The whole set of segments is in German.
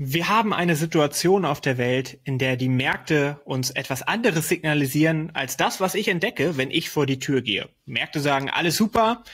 Wir haben eine Situation auf der Welt, in der die Märkte uns etwas anderes signalisieren als das, was ich entdecke, wenn ich vor die Tür gehe. Märkte sagen, alles super,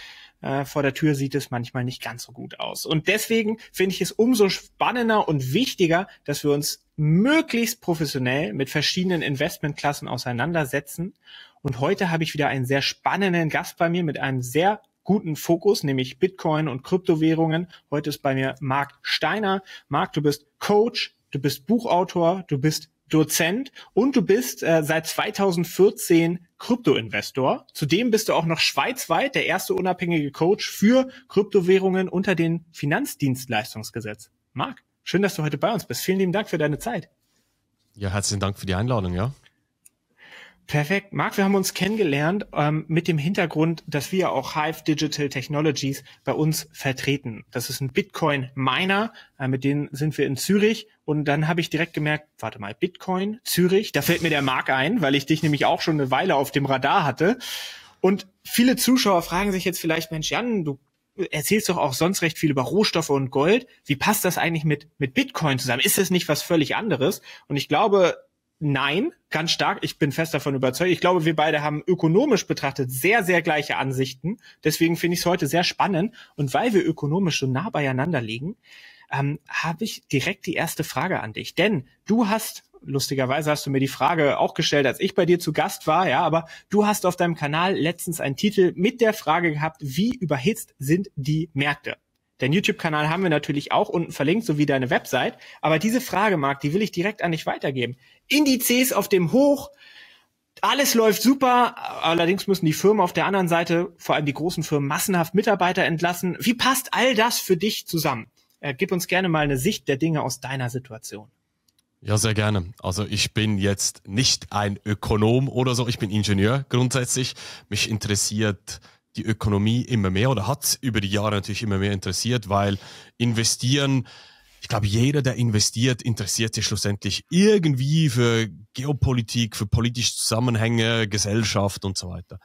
äh, vor der Tür sieht es manchmal nicht ganz so gut aus. Und deswegen finde ich es umso spannender und wichtiger, dass wir uns möglichst professionell mit verschiedenen Investmentklassen auseinandersetzen. Und heute habe ich wieder einen sehr spannenden Gast bei mir mit einem sehr guten Fokus, nämlich Bitcoin und Kryptowährungen. Heute ist bei mir Marc Steiner. Marc, du bist Coach, du bist Buchautor, du bist Dozent und du bist äh, seit 2014 Kryptoinvestor. Zudem bist du auch noch schweizweit der erste unabhängige Coach für Kryptowährungen unter dem Finanzdienstleistungsgesetz. Marc, schön, dass du heute bei uns bist. Vielen lieben Dank für deine Zeit. Ja, herzlichen Dank für die Einladung, ja. Perfekt. Marc, wir haben uns kennengelernt ähm, mit dem Hintergrund, dass wir auch Hive Digital Technologies bei uns vertreten. Das ist ein Bitcoin-Miner, äh, mit denen sind wir in Zürich. Und dann habe ich direkt gemerkt, warte mal, Bitcoin, Zürich, da fällt mir der Marc ein, weil ich dich nämlich auch schon eine Weile auf dem Radar hatte. Und viele Zuschauer fragen sich jetzt vielleicht, Mensch, Jan, du erzählst doch auch sonst recht viel über Rohstoffe und Gold. Wie passt das eigentlich mit, mit Bitcoin zusammen? Ist das nicht was völlig anderes? Und ich glaube, Nein, ganz stark. Ich bin fest davon überzeugt. Ich glaube, wir beide haben ökonomisch betrachtet sehr, sehr gleiche Ansichten. Deswegen finde ich es heute sehr spannend. Und weil wir ökonomisch so nah beieinander liegen, ähm, habe ich direkt die erste Frage an dich. Denn du hast, lustigerweise hast du mir die Frage auch gestellt, als ich bei dir zu Gast war, ja, aber du hast auf deinem Kanal letztens einen Titel mit der Frage gehabt, wie überhitzt sind die Märkte? Dein YouTube-Kanal haben wir natürlich auch unten verlinkt, sowie deine Website. Aber diese Frage, Marc, die will ich direkt an dich weitergeben. Indizes auf dem Hoch, alles läuft super, allerdings müssen die Firmen auf der anderen Seite, vor allem die großen Firmen, massenhaft Mitarbeiter entlassen. Wie passt all das für dich zusammen? Äh, gib uns gerne mal eine Sicht der Dinge aus deiner Situation. Ja, sehr gerne. Also ich bin jetzt nicht ein Ökonom oder so, ich bin Ingenieur grundsätzlich. Mich interessiert die Ökonomie immer mehr oder hat über die Jahre natürlich immer mehr interessiert, weil investieren, ich glaube, jeder, der investiert, interessiert sich schlussendlich irgendwie für Geopolitik, für politische Zusammenhänge, Gesellschaft und so weiter.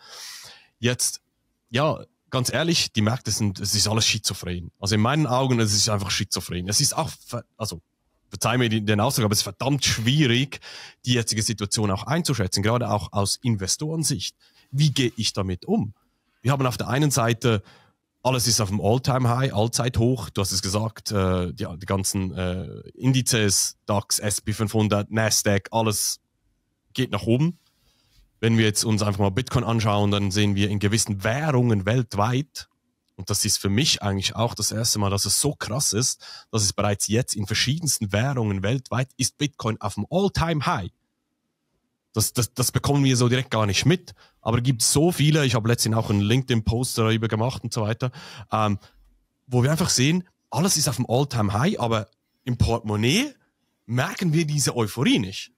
Jetzt, ja, ganz ehrlich, die Märkte sind, es ist alles schizophren. Also in meinen Augen, es ist einfach schizophren. Es ist auch, also verzeih mir den Ausdruck, aber es ist verdammt schwierig, die jetzige Situation auch einzuschätzen, gerade auch aus Investorensicht. Wie gehe ich damit um? wir haben auf der einen Seite alles ist auf dem All-Time-High, Allzeithoch. Du hast es gesagt, äh, die, die, ganzen äh, Indizes, DAX, SP 500, Nasdaq, alles geht nach oben. Wenn wir jetzt uns einfach mal Bitcoin anschauen, dann sehen wir in gewissen Währungen weltweit, und das ist für mich eigentlich auch das erste Mal, dass es so krass ist, dass es bereits jetzt in verschiedensten Währungen weltweit ist Bitcoin auf dem All-Time-High. Das, das, das bekommen wir so direkt gar nicht mit. Aber es gibt so viele, ich habe letztens auch einen LinkedIn-Post darüber gemacht und so weiter, ähm, wo wir einfach sehen, alles ist auf dem All-Time-High, aber im Portemonnaie merken wir diese Euphorie nicht.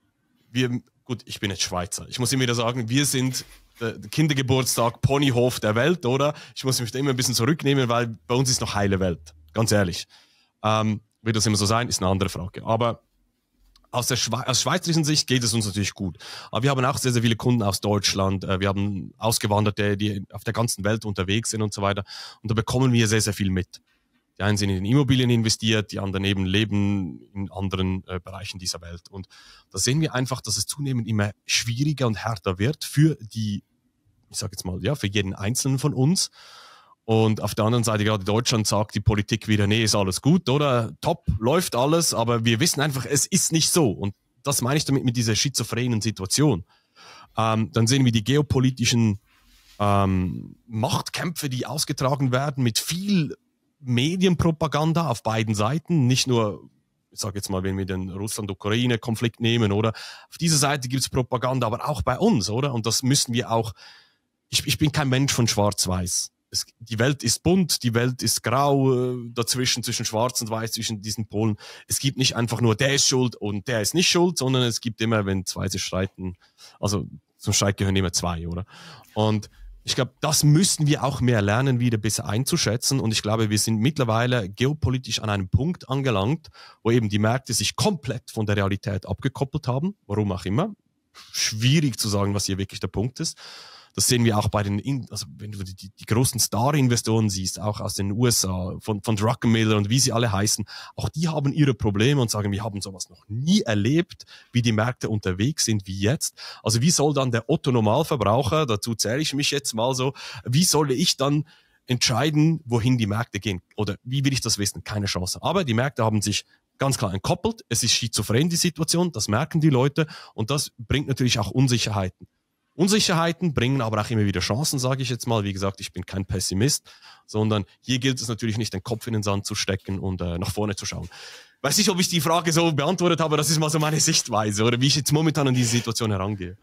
Wir, gut, ich bin jetzt Schweizer. Ich muss immer wieder sagen, wir sind äh, der Kindergeburtstag, Ponyhof der Welt, oder? Ich muss mich da immer ein bisschen zurücknehmen, weil bei uns ist noch heile Welt. Ganz ehrlich. Ähm, wird das immer so sein, ist eine andere Frage. Aber aus der Schwe aus schweizerischen Sicht geht es uns natürlich gut. Aber wir haben auch sehr, sehr viele Kunden aus Deutschland. Äh, wir haben Ausgewanderte, die auf der ganzen Welt unterwegs sind und so weiter. Und da bekommen wir sehr, sehr viel mit. Die einen sind in Immobilien investiert, die anderen eben leben in anderen äh, Bereichen dieser Welt. Und da sehen wir einfach, dass es zunehmend immer schwieriger und härter wird für die, ich sage jetzt mal, ja, für jeden Einzelnen von uns. Und auf der anderen Seite, gerade Deutschland sagt die Politik wieder, nee, ist alles gut, oder? Top, läuft alles, aber wir wissen einfach, es ist nicht so. Und das meine ich damit mit dieser schizophrenen Situation. Ähm, dann sehen wir die geopolitischen ähm, Machtkämpfe, die ausgetragen werden mit viel Medienpropaganda auf beiden Seiten, nicht nur ich sage jetzt mal, wenn wir den Russland-Ukraine-Konflikt nehmen, oder? Auf dieser Seite gibt's Propaganda, aber auch bei uns, oder? Und das müssen wir auch, ich, ich bin kein Mensch von Schwarz-Weiß es, die Welt ist bunt, die Welt ist grau, äh, dazwischen, zwischen schwarz und weiß, zwischen diesen Polen. Es gibt nicht einfach nur, der ist schuld und der ist nicht schuld, sondern es gibt immer, wenn zwei sich streiten, also zum Streit gehören immer zwei, oder? Und ich glaube, das müssen wir auch mehr lernen, wieder besser einzuschätzen. Und ich glaube, wir sind mittlerweile geopolitisch an einem Punkt angelangt, wo eben die Märkte sich komplett von der Realität abgekoppelt haben, warum auch immer. Schwierig zu sagen, was hier wirklich der Punkt ist. Das sehen wir auch bei den, In also wenn du die, die die großen Star-Investoren siehst, auch aus den USA, von, von Druckenmiller und wie sie alle heißen, auch die haben ihre Probleme und sagen, wir haben sowas noch nie erlebt, wie die Märkte unterwegs sind wie jetzt. Also wie soll dann der Otto Normalverbraucher, dazu zähle ich mich jetzt mal so, wie soll ich dann entscheiden, wohin die Märkte gehen? Oder wie will ich das wissen? Keine Chance. Aber die Märkte haben sich ganz klar entkoppelt. Es ist schizophren, die Situation. Das merken die Leute. Und das bringt natürlich auch Unsicherheiten. Unsicherheiten bringen aber auch immer wieder Chancen, sage ich jetzt mal. Wie gesagt, ich bin kein Pessimist, sondern hier gilt es natürlich nicht, den Kopf in den Sand zu stecken und äh, nach vorne zu schauen. Weiß nicht, ob ich die Frage so beantwortet habe, das ist mal so meine Sichtweise oder wie ich jetzt momentan an diese Situation herangehe.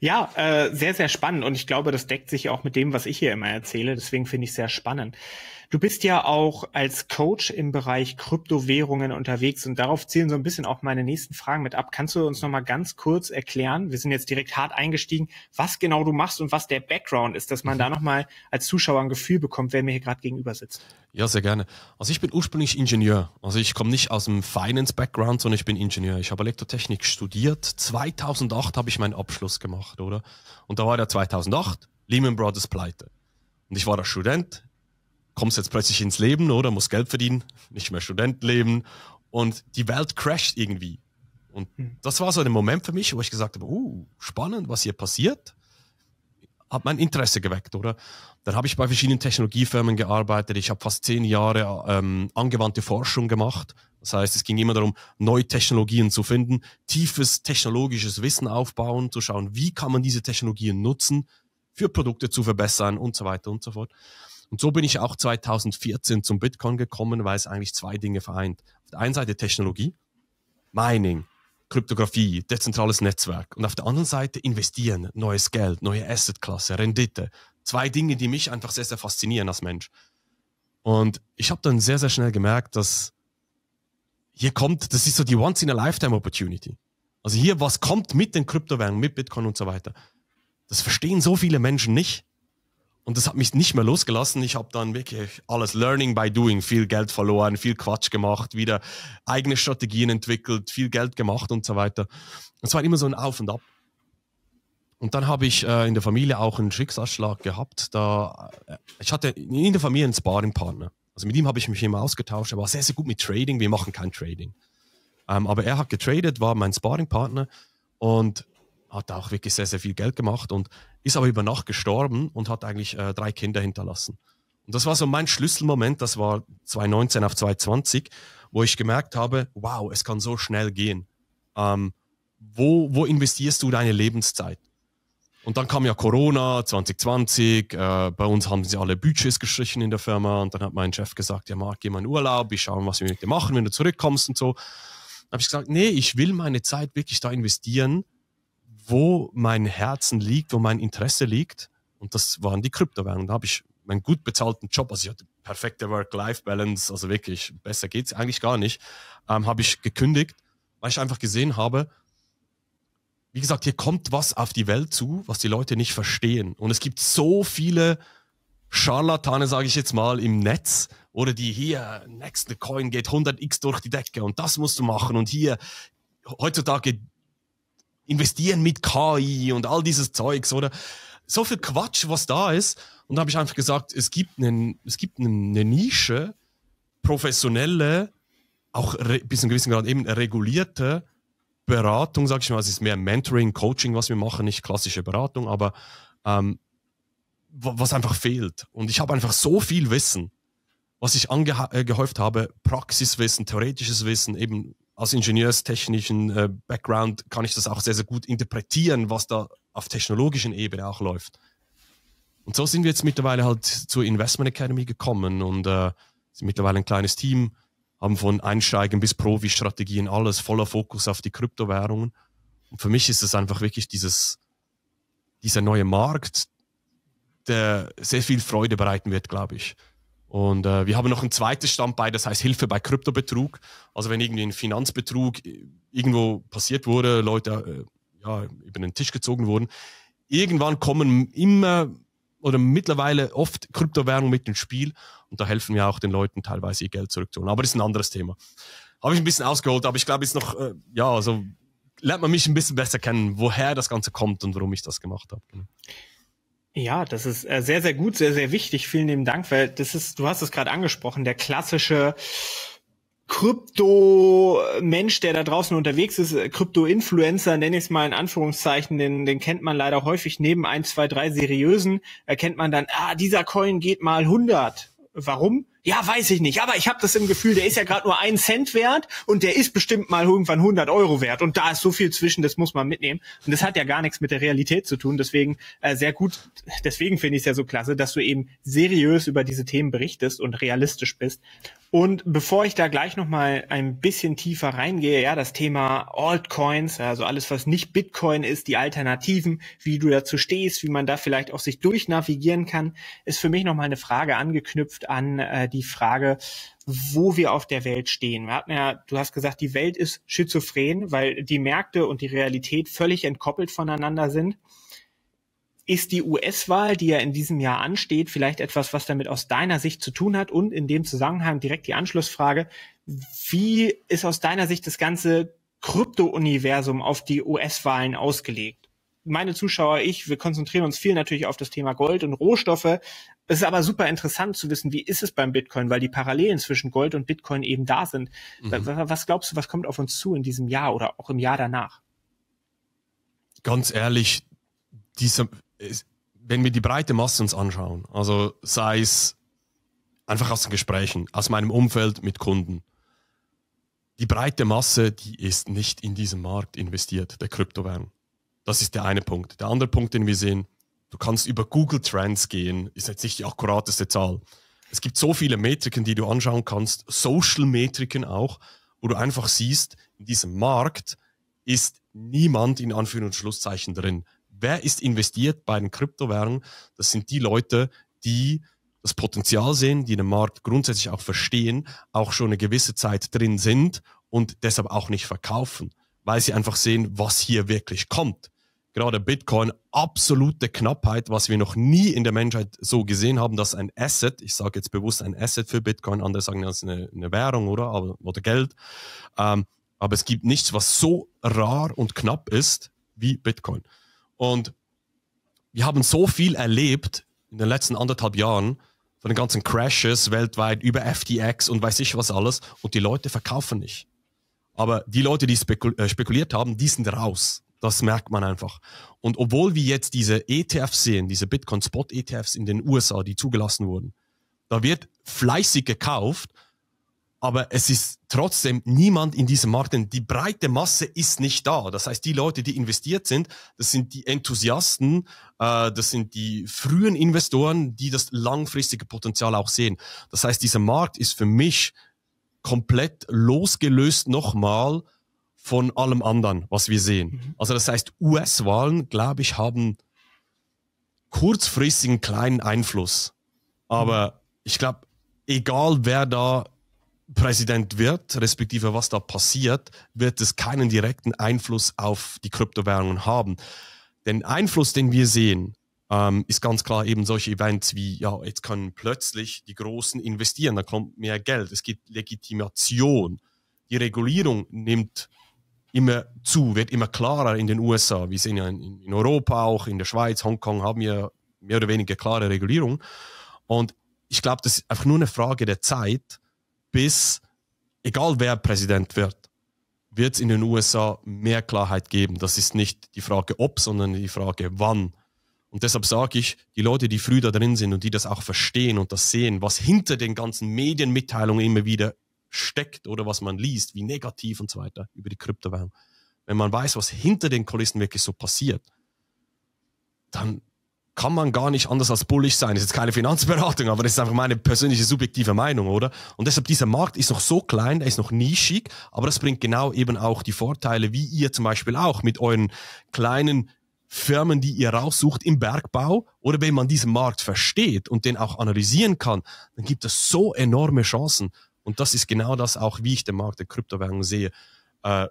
Ja, äh, sehr, sehr spannend und ich glaube, das deckt sich auch mit dem, was ich hier immer erzähle. Deswegen finde ich es sehr spannend. Du bist ja auch als Coach im Bereich Kryptowährungen unterwegs und darauf zielen so ein bisschen auch meine nächsten Fragen mit ab. Kannst du uns nochmal ganz kurz erklären, wir sind jetzt direkt hart eingestiegen, was genau du machst und was der Background ist, dass man mhm. da nochmal als Zuschauer ein Gefühl bekommt, wer mir hier gerade gegenüber sitzt? Ja, sehr gerne. Also ich bin ursprünglich Ingenieur. Also ich komme nicht aus dem Finance-Background, sondern ich bin Ingenieur. Ich habe Elektrotechnik studiert. 2008 habe ich meinen Abschluss gemacht, oder? Und da war der 2008 Lehman Brothers pleite. Und ich war da Student, kommst jetzt plötzlich ins Leben, oder? Musst Geld verdienen, nicht mehr Student leben und die Welt crasht irgendwie. Und hm. das war so ein Moment für mich, wo ich gesagt habe, uh, spannend, was hier passiert. Hat mein Interesse geweckt, oder? Dann habe ich bei verschiedenen Technologiefirmen gearbeitet. Ich habe fast zehn Jahre ähm, angewandte Forschung gemacht. Das heißt, es ging immer darum, neue Technologien zu finden, tiefes technologisches Wissen aufbauen, zu schauen, wie kann man diese Technologien nutzen, für Produkte zu verbessern und so weiter und so fort. Und so bin ich auch 2014 zum Bitcoin gekommen, weil es eigentlich zwei Dinge vereint. Auf der einen Seite Technologie, Mining, Kryptographie, dezentrales Netzwerk und auf der anderen Seite investieren, neues Geld, neue Assetklasse, Rendite. Zwei Dinge, die mich einfach sehr, sehr faszinieren als Mensch. Und ich habe dann sehr, sehr schnell gemerkt, dass hier kommt, das ist so die Once-in-a-Lifetime-Opportunity. Also hier, was kommt mit den Kryptowährungen, mit Bitcoin und so weiter. Das verstehen so viele Menschen nicht. Und das hat mich nicht mehr losgelassen. Ich habe dann wirklich alles Learning by Doing, viel Geld verloren, viel Quatsch gemacht, wieder eigene Strategien entwickelt, viel Geld gemacht und so weiter. Und es war immer so ein Auf und Ab. Und dann habe ich äh, in der Familie auch einen Schicksalsschlag gehabt. Da, äh, ich hatte in der Familie einen Sparringpartner. Also mit ihm habe ich mich immer ausgetauscht. Er war sehr, sehr gut mit Trading. Wir machen kein Trading. Ähm, aber er hat getradet, war mein Sparringpartner. Und hat auch wirklich sehr, sehr viel Geld gemacht und ist aber über Nacht gestorben und hat eigentlich äh, drei Kinder hinterlassen. Und das war so mein Schlüsselmoment, das war 2019 auf 2020, wo ich gemerkt habe, wow, es kann so schnell gehen. Ähm, wo, wo investierst du deine Lebenszeit? Und dann kam ja Corona 2020, äh, bei uns haben sie alle Budgets gestrichen in der Firma und dann hat mein Chef gesagt, ja Marc, geh mal in Urlaub, ich schaue, was wir mit dir machen, wenn du zurückkommst und so. Dann habe ich gesagt, nee, ich will meine Zeit wirklich da investieren, wo mein Herzen liegt, wo mein Interesse liegt. Und das waren die Kryptowährungen. Da habe ich meinen gut bezahlten Job, also ich hatte perfekte Work-Life-Balance, also wirklich, besser geht es eigentlich gar nicht, ähm, habe ich gekündigt, weil ich einfach gesehen habe, wie gesagt, hier kommt was auf die Welt zu, was die Leute nicht verstehen. Und es gibt so viele Scharlatane, sage ich jetzt mal, im Netz, oder die hier, nächste Coin geht 100x durch die Decke und das musst du machen und hier, heutzutage investieren mit KI und all dieses Zeugs, oder? So viel Quatsch, was da ist. Und da habe ich einfach gesagt, es gibt, einen, es gibt eine Nische, professionelle, auch bis zu einem gewissen Grad eben regulierte Beratung, sage ich mal. Es ist mehr Mentoring, Coaching, was wir machen, nicht klassische Beratung, aber ähm, was einfach fehlt. Und ich habe einfach so viel Wissen, was ich angehäuft ange äh, habe, Praxiswissen, theoretisches Wissen, eben als ingenieurstechnischen äh, Background kann ich das auch sehr, sehr gut interpretieren, was da auf technologischen Ebene auch läuft. Und so sind wir jetzt mittlerweile halt zur Investment Academy gekommen und äh, sind mittlerweile ein kleines Team, haben von Einsteigen bis Profi-Strategien alles voller Fokus auf die Kryptowährungen. Und für mich ist es einfach wirklich dieses, dieser neue Markt, der sehr viel Freude bereiten wird, glaube ich. Und äh, wir haben noch ein zweites Standbein, das heißt Hilfe bei Kryptobetrug. Also wenn irgendwie ein Finanzbetrug irgendwo passiert wurde, Leute äh, ja, über den Tisch gezogen wurden, irgendwann kommen immer oder mittlerweile oft Kryptowährungen mit ins Spiel und da helfen wir auch den Leuten teilweise ihr Geld zurückzuholen. Aber das ist ein anderes Thema. Habe ich ein bisschen ausgeholt, aber ich glaube ist noch, äh, ja, also lernt man mich ein bisschen besser kennen, woher das Ganze kommt und warum ich das gemacht habe. Genau. Ja, das ist äh, sehr, sehr gut, sehr, sehr wichtig. Vielen lieben Dank, weil das ist, du hast es gerade angesprochen, der klassische Krypto-Mensch, der da draußen unterwegs ist, äh, Krypto-Influencer, nenne ich es mal in Anführungszeichen, den, den kennt man leider häufig neben ein, zwei, drei seriösen, erkennt man dann, ah, dieser Coin geht mal 100. Warum? Ja, weiß ich nicht. Aber ich habe das im Gefühl, der ist ja gerade nur ein Cent wert und der ist bestimmt mal irgendwann 100 Euro wert. Und da ist so viel zwischen, das muss man mitnehmen. Und das hat ja gar nichts mit der Realität zu tun. Deswegen äh, sehr gut. Deswegen finde ich es ja so klasse, dass du eben seriös über diese Themen berichtest und realistisch bist. Und bevor ich da gleich nochmal ein bisschen tiefer reingehe, ja, das Thema Altcoins, also alles, was nicht Bitcoin ist, die Alternativen, wie du dazu stehst, wie man da vielleicht auch sich durchnavigieren kann, ist für mich nochmal eine Frage angeknüpft an äh, die Frage, wo wir auf der Welt stehen. Wir hatten ja, du hast gesagt, die Welt ist schizophren, weil die Märkte und die Realität völlig entkoppelt voneinander sind. Ist die US-Wahl, die ja in diesem Jahr ansteht, vielleicht etwas, was damit aus deiner Sicht zu tun hat? Und in dem Zusammenhang direkt die Anschlussfrage, wie ist aus deiner Sicht das ganze Krypto-Universum auf die US-Wahlen ausgelegt? Meine Zuschauer, ich, wir konzentrieren uns viel natürlich auf das Thema Gold und Rohstoffe, es ist aber super interessant zu wissen, wie ist es beim Bitcoin, weil die Parallelen zwischen Gold und Bitcoin eben da sind. Mhm. Was glaubst du, was kommt auf uns zu in diesem Jahr oder auch im Jahr danach? Ganz ehrlich, diese, wenn wir die breite Masse uns anschauen, also sei es einfach aus den Gesprächen, aus meinem Umfeld mit Kunden, die breite Masse, die ist nicht in diesem Markt investiert, der Kryptowährung. Das ist der eine Punkt. Der andere Punkt, den wir sehen, Du kannst über Google Trends gehen, ist jetzt nicht die akkurateste Zahl. Es gibt so viele Metriken, die du anschauen kannst, Social-Metriken auch, wo du einfach siehst, in diesem Markt ist niemand in Anführungs- und Schlusszeichen drin. Wer ist investiert bei den Kryptowährungen? Das sind die Leute, die das Potenzial sehen, die den Markt grundsätzlich auch verstehen, auch schon eine gewisse Zeit drin sind und deshalb auch nicht verkaufen, weil sie einfach sehen, was hier wirklich kommt gerade Bitcoin absolute Knappheit, was wir noch nie in der Menschheit so gesehen haben, dass ein Asset, ich sage jetzt bewusst ein Asset für Bitcoin, andere sagen das ist eine, eine Währung oder, aber, oder Geld, ähm, aber es gibt nichts, was so rar und knapp ist wie Bitcoin. Und wir haben so viel erlebt in den letzten anderthalb Jahren von den ganzen Crashes weltweit über FTX und weiß ich was alles und die Leute verkaufen nicht. Aber die Leute, die äh, spekuliert haben, die sind raus. Das merkt man einfach. Und obwohl wir jetzt diese ETFs sehen, diese Bitcoin-Spot-ETFs in den USA, die zugelassen wurden, da wird fleißig gekauft, aber es ist trotzdem niemand in diesem Markt, denn die breite Masse ist nicht da. Das heißt, die Leute, die investiert sind, das sind die Enthusiasten, äh, das sind die frühen Investoren, die das langfristige Potenzial auch sehen. Das heißt, dieser Markt ist für mich komplett losgelöst nochmal von allem anderen, was wir sehen. Mhm. Also das heißt, US-Wahlen, glaube ich, haben kurzfristigen kleinen Einfluss. Aber mhm. ich glaube, egal wer da Präsident wird, respektive was da passiert, wird es keinen direkten Einfluss auf die Kryptowährungen haben. Den Einfluss, den wir sehen, ähm, ist ganz klar eben solche Events wie, ja, jetzt können plötzlich die Großen investieren, da kommt mehr Geld, es gibt Legitimation, die Regulierung nimmt immer zu, wird immer klarer in den USA. Wir sehen ja in, in Europa auch, in der Schweiz, Hongkong haben wir mehr oder weniger klare Regulierung. Und ich glaube, das ist einfach nur eine Frage der Zeit, bis, egal wer Präsident wird, wird es in den USA mehr Klarheit geben. Das ist nicht die Frage ob, sondern die Frage wann. Und deshalb sage ich, die Leute, die früh da drin sind und die das auch verstehen und das sehen, was hinter den ganzen Medienmitteilungen immer wieder steckt oder was man liest, wie negativ und so weiter über die Kryptowährung, wenn man weiß, was hinter den Kulissen wirklich so passiert, dann kann man gar nicht anders als bullisch sein. Das ist jetzt keine Finanzberatung, aber das ist einfach meine persönliche subjektive Meinung, oder? Und deshalb, dieser Markt ist noch so klein, er ist noch nischig, aber das bringt genau eben auch die Vorteile, wie ihr zum Beispiel auch mit euren kleinen Firmen, die ihr raussucht im Bergbau oder wenn man diesen Markt versteht und den auch analysieren kann, dann gibt es so enorme Chancen und das ist genau das auch, wie ich den Markt der Kryptowährungen sehe. Äh,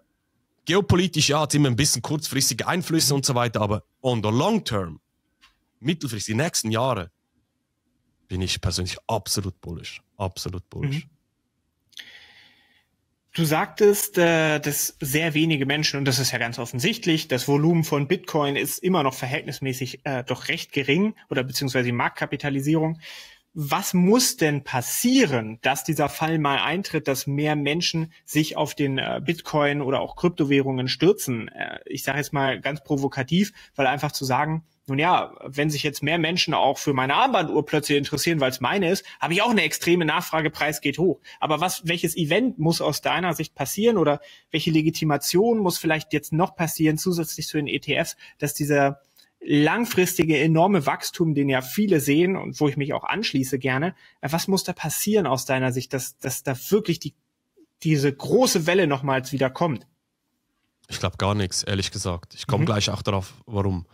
geopolitisch, ja, hat immer ein bisschen kurzfristige Einflüsse und so weiter, aber on the long term, mittelfristig, die nächsten Jahre, bin ich persönlich absolut bullish. Absolut bullish. Mhm. Du sagtest, äh, dass sehr wenige Menschen, und das ist ja ganz offensichtlich, das Volumen von Bitcoin ist immer noch verhältnismäßig äh, doch recht gering oder beziehungsweise die Marktkapitalisierung was muss denn passieren, dass dieser Fall mal eintritt, dass mehr Menschen sich auf den äh, Bitcoin oder auch Kryptowährungen stürzen? Äh, ich sage jetzt mal ganz provokativ, weil einfach zu sagen, nun ja, wenn sich jetzt mehr Menschen auch für meine Armbanduhr plötzlich interessieren, weil es meine ist, habe ich auch eine extreme Nachfragepreis geht hoch. Aber was, welches Event muss aus deiner Sicht passieren oder welche Legitimation muss vielleicht jetzt noch passieren, zusätzlich zu den ETFs, dass dieser langfristige enorme Wachstum, den ja viele sehen und wo ich mich auch anschließe gerne. Was muss da passieren aus deiner Sicht, dass, dass da wirklich die, diese große Welle nochmals wieder kommt? Ich glaube gar nichts, ehrlich gesagt. Ich komme mhm. gleich auch darauf, warum.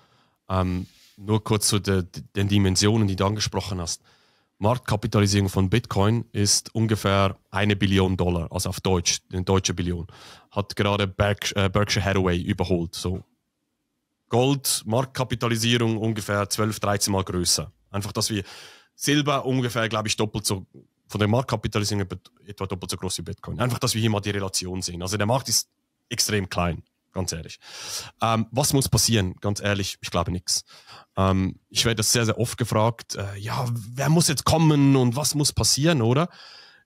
Ähm, nur kurz zu de, den Dimensionen, die du angesprochen hast. Marktkapitalisierung von Bitcoin ist ungefähr eine Billion Dollar, also auf Deutsch, eine deutsche Billion. Hat gerade äh, Berkshire Hathaway überholt, so Gold Marktkapitalisierung ungefähr 12, 13 Mal größer. Einfach, dass wir Silber ungefähr, glaube ich, doppelt so von der Marktkapitalisierung etwa doppelt so groß wie Bitcoin. Einfach, dass wir hier mal die Relation sehen. Also der Markt ist extrem klein, ganz ehrlich. Ähm, was muss passieren? Ganz ehrlich, ich glaube nichts. Ähm, ich werde das sehr, sehr oft gefragt, äh, ja, wer muss jetzt kommen und was muss passieren, oder?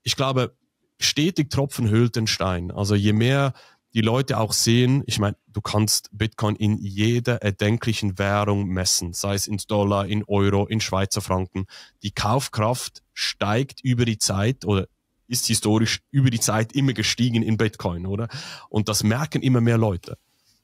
Ich glaube, stetig Tropfen höhlt den Stein. Also je mehr die Leute auch sehen, ich meine, du kannst Bitcoin in jeder erdenklichen Währung messen, sei es in Dollar, in Euro, in Schweizer Franken. Die Kaufkraft steigt über die Zeit oder ist historisch über die Zeit immer gestiegen in Bitcoin, oder? Und das merken immer mehr Leute.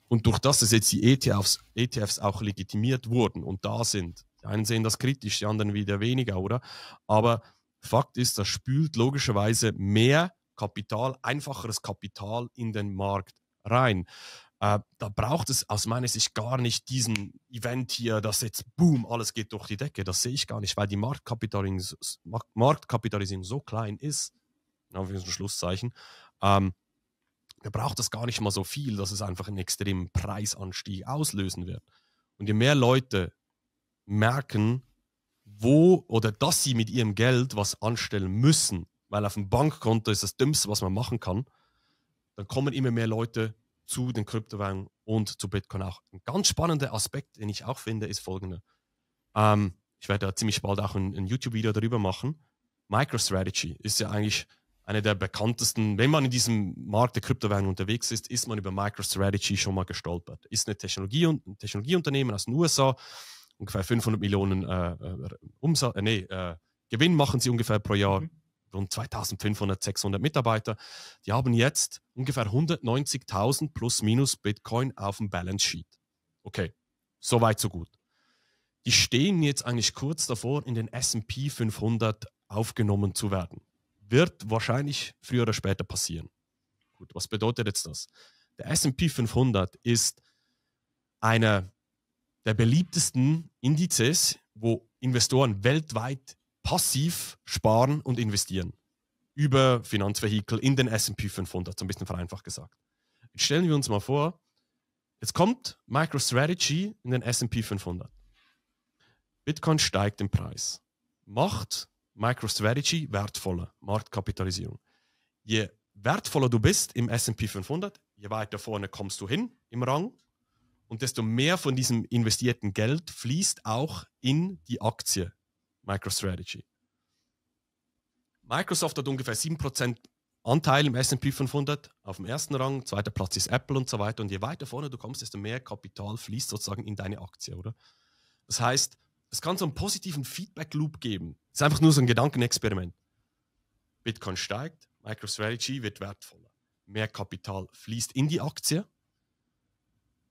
Und durch das, dass jetzt die ETFs, ETFs auch legitimiert wurden und da sind, die einen sehen das kritisch, die anderen wieder weniger, oder? Aber Fakt ist, das spült logischerweise mehr Kapital, einfacheres Kapital in den Markt rein. Äh, da braucht es aus meiner Sicht gar nicht diesen Event hier, dass jetzt boom, alles geht durch die Decke. Das sehe ich gar nicht, weil die Marktkapitalisierung, Marktkapitalisierung so klein ist, auf ein Schlusszeichen, ähm, da braucht es gar nicht mal so viel, dass es einfach einen extremen Preisanstieg auslösen wird. Und je mehr Leute merken, wo oder dass sie mit ihrem Geld was anstellen müssen, weil auf dem Bankkonto ist das Dümmste, was man machen kann. Dann kommen immer mehr Leute zu den Kryptowährungen und zu Bitcoin auch. Ein ganz spannender Aspekt, den ich auch finde, ist folgender. Ähm, ich werde da ziemlich bald auch ein, ein YouTube-Video darüber machen. MicroStrategy ist ja eigentlich eine der bekanntesten, wenn man in diesem Markt der Kryptowährungen unterwegs ist, ist man über MicroStrategy schon mal gestolpert. Ist eine Technologie, ein Technologieunternehmen aus den USA, ungefähr 500 Millionen äh, äh, Umsatz, äh, nee, äh, Gewinn machen sie ungefähr pro Jahr. Mhm rund 2500, 600 Mitarbeiter, die haben jetzt ungefähr 190.000 plus minus Bitcoin auf dem Balance Sheet. Okay, so weit, so gut. Die stehen jetzt eigentlich kurz davor, in den SP 500 aufgenommen zu werden. Wird wahrscheinlich früher oder später passieren. Gut, was bedeutet jetzt das? Der SP 500 ist einer der beliebtesten Indizes, wo Investoren weltweit passiv sparen und investieren. Über Finanzvehikel in den SP 500, so ein bisschen vereinfacht gesagt. Jetzt stellen wir uns mal vor, jetzt kommt MicroStrategy in den SP 500. Bitcoin steigt im Preis. Macht MicroStrategy wertvoller, Marktkapitalisierung. Je wertvoller du bist im SP 500, je weiter vorne kommst du hin im Rang und desto mehr von diesem investierten Geld fließt auch in die Aktie, MicroStrategy. Microsoft hat ungefähr 7% Anteil im SP 500 auf dem ersten Rang, zweiter Platz ist Apple und so weiter. Und je weiter vorne du kommst, desto mehr Kapital fließt sozusagen in deine Aktie, oder? Das heißt, es kann so einen positiven Feedback-Loop geben. Es ist einfach nur so ein Gedankenexperiment. Bitcoin steigt, MicroStrategy wird wertvoller. Mehr Kapital fließt in die Aktie.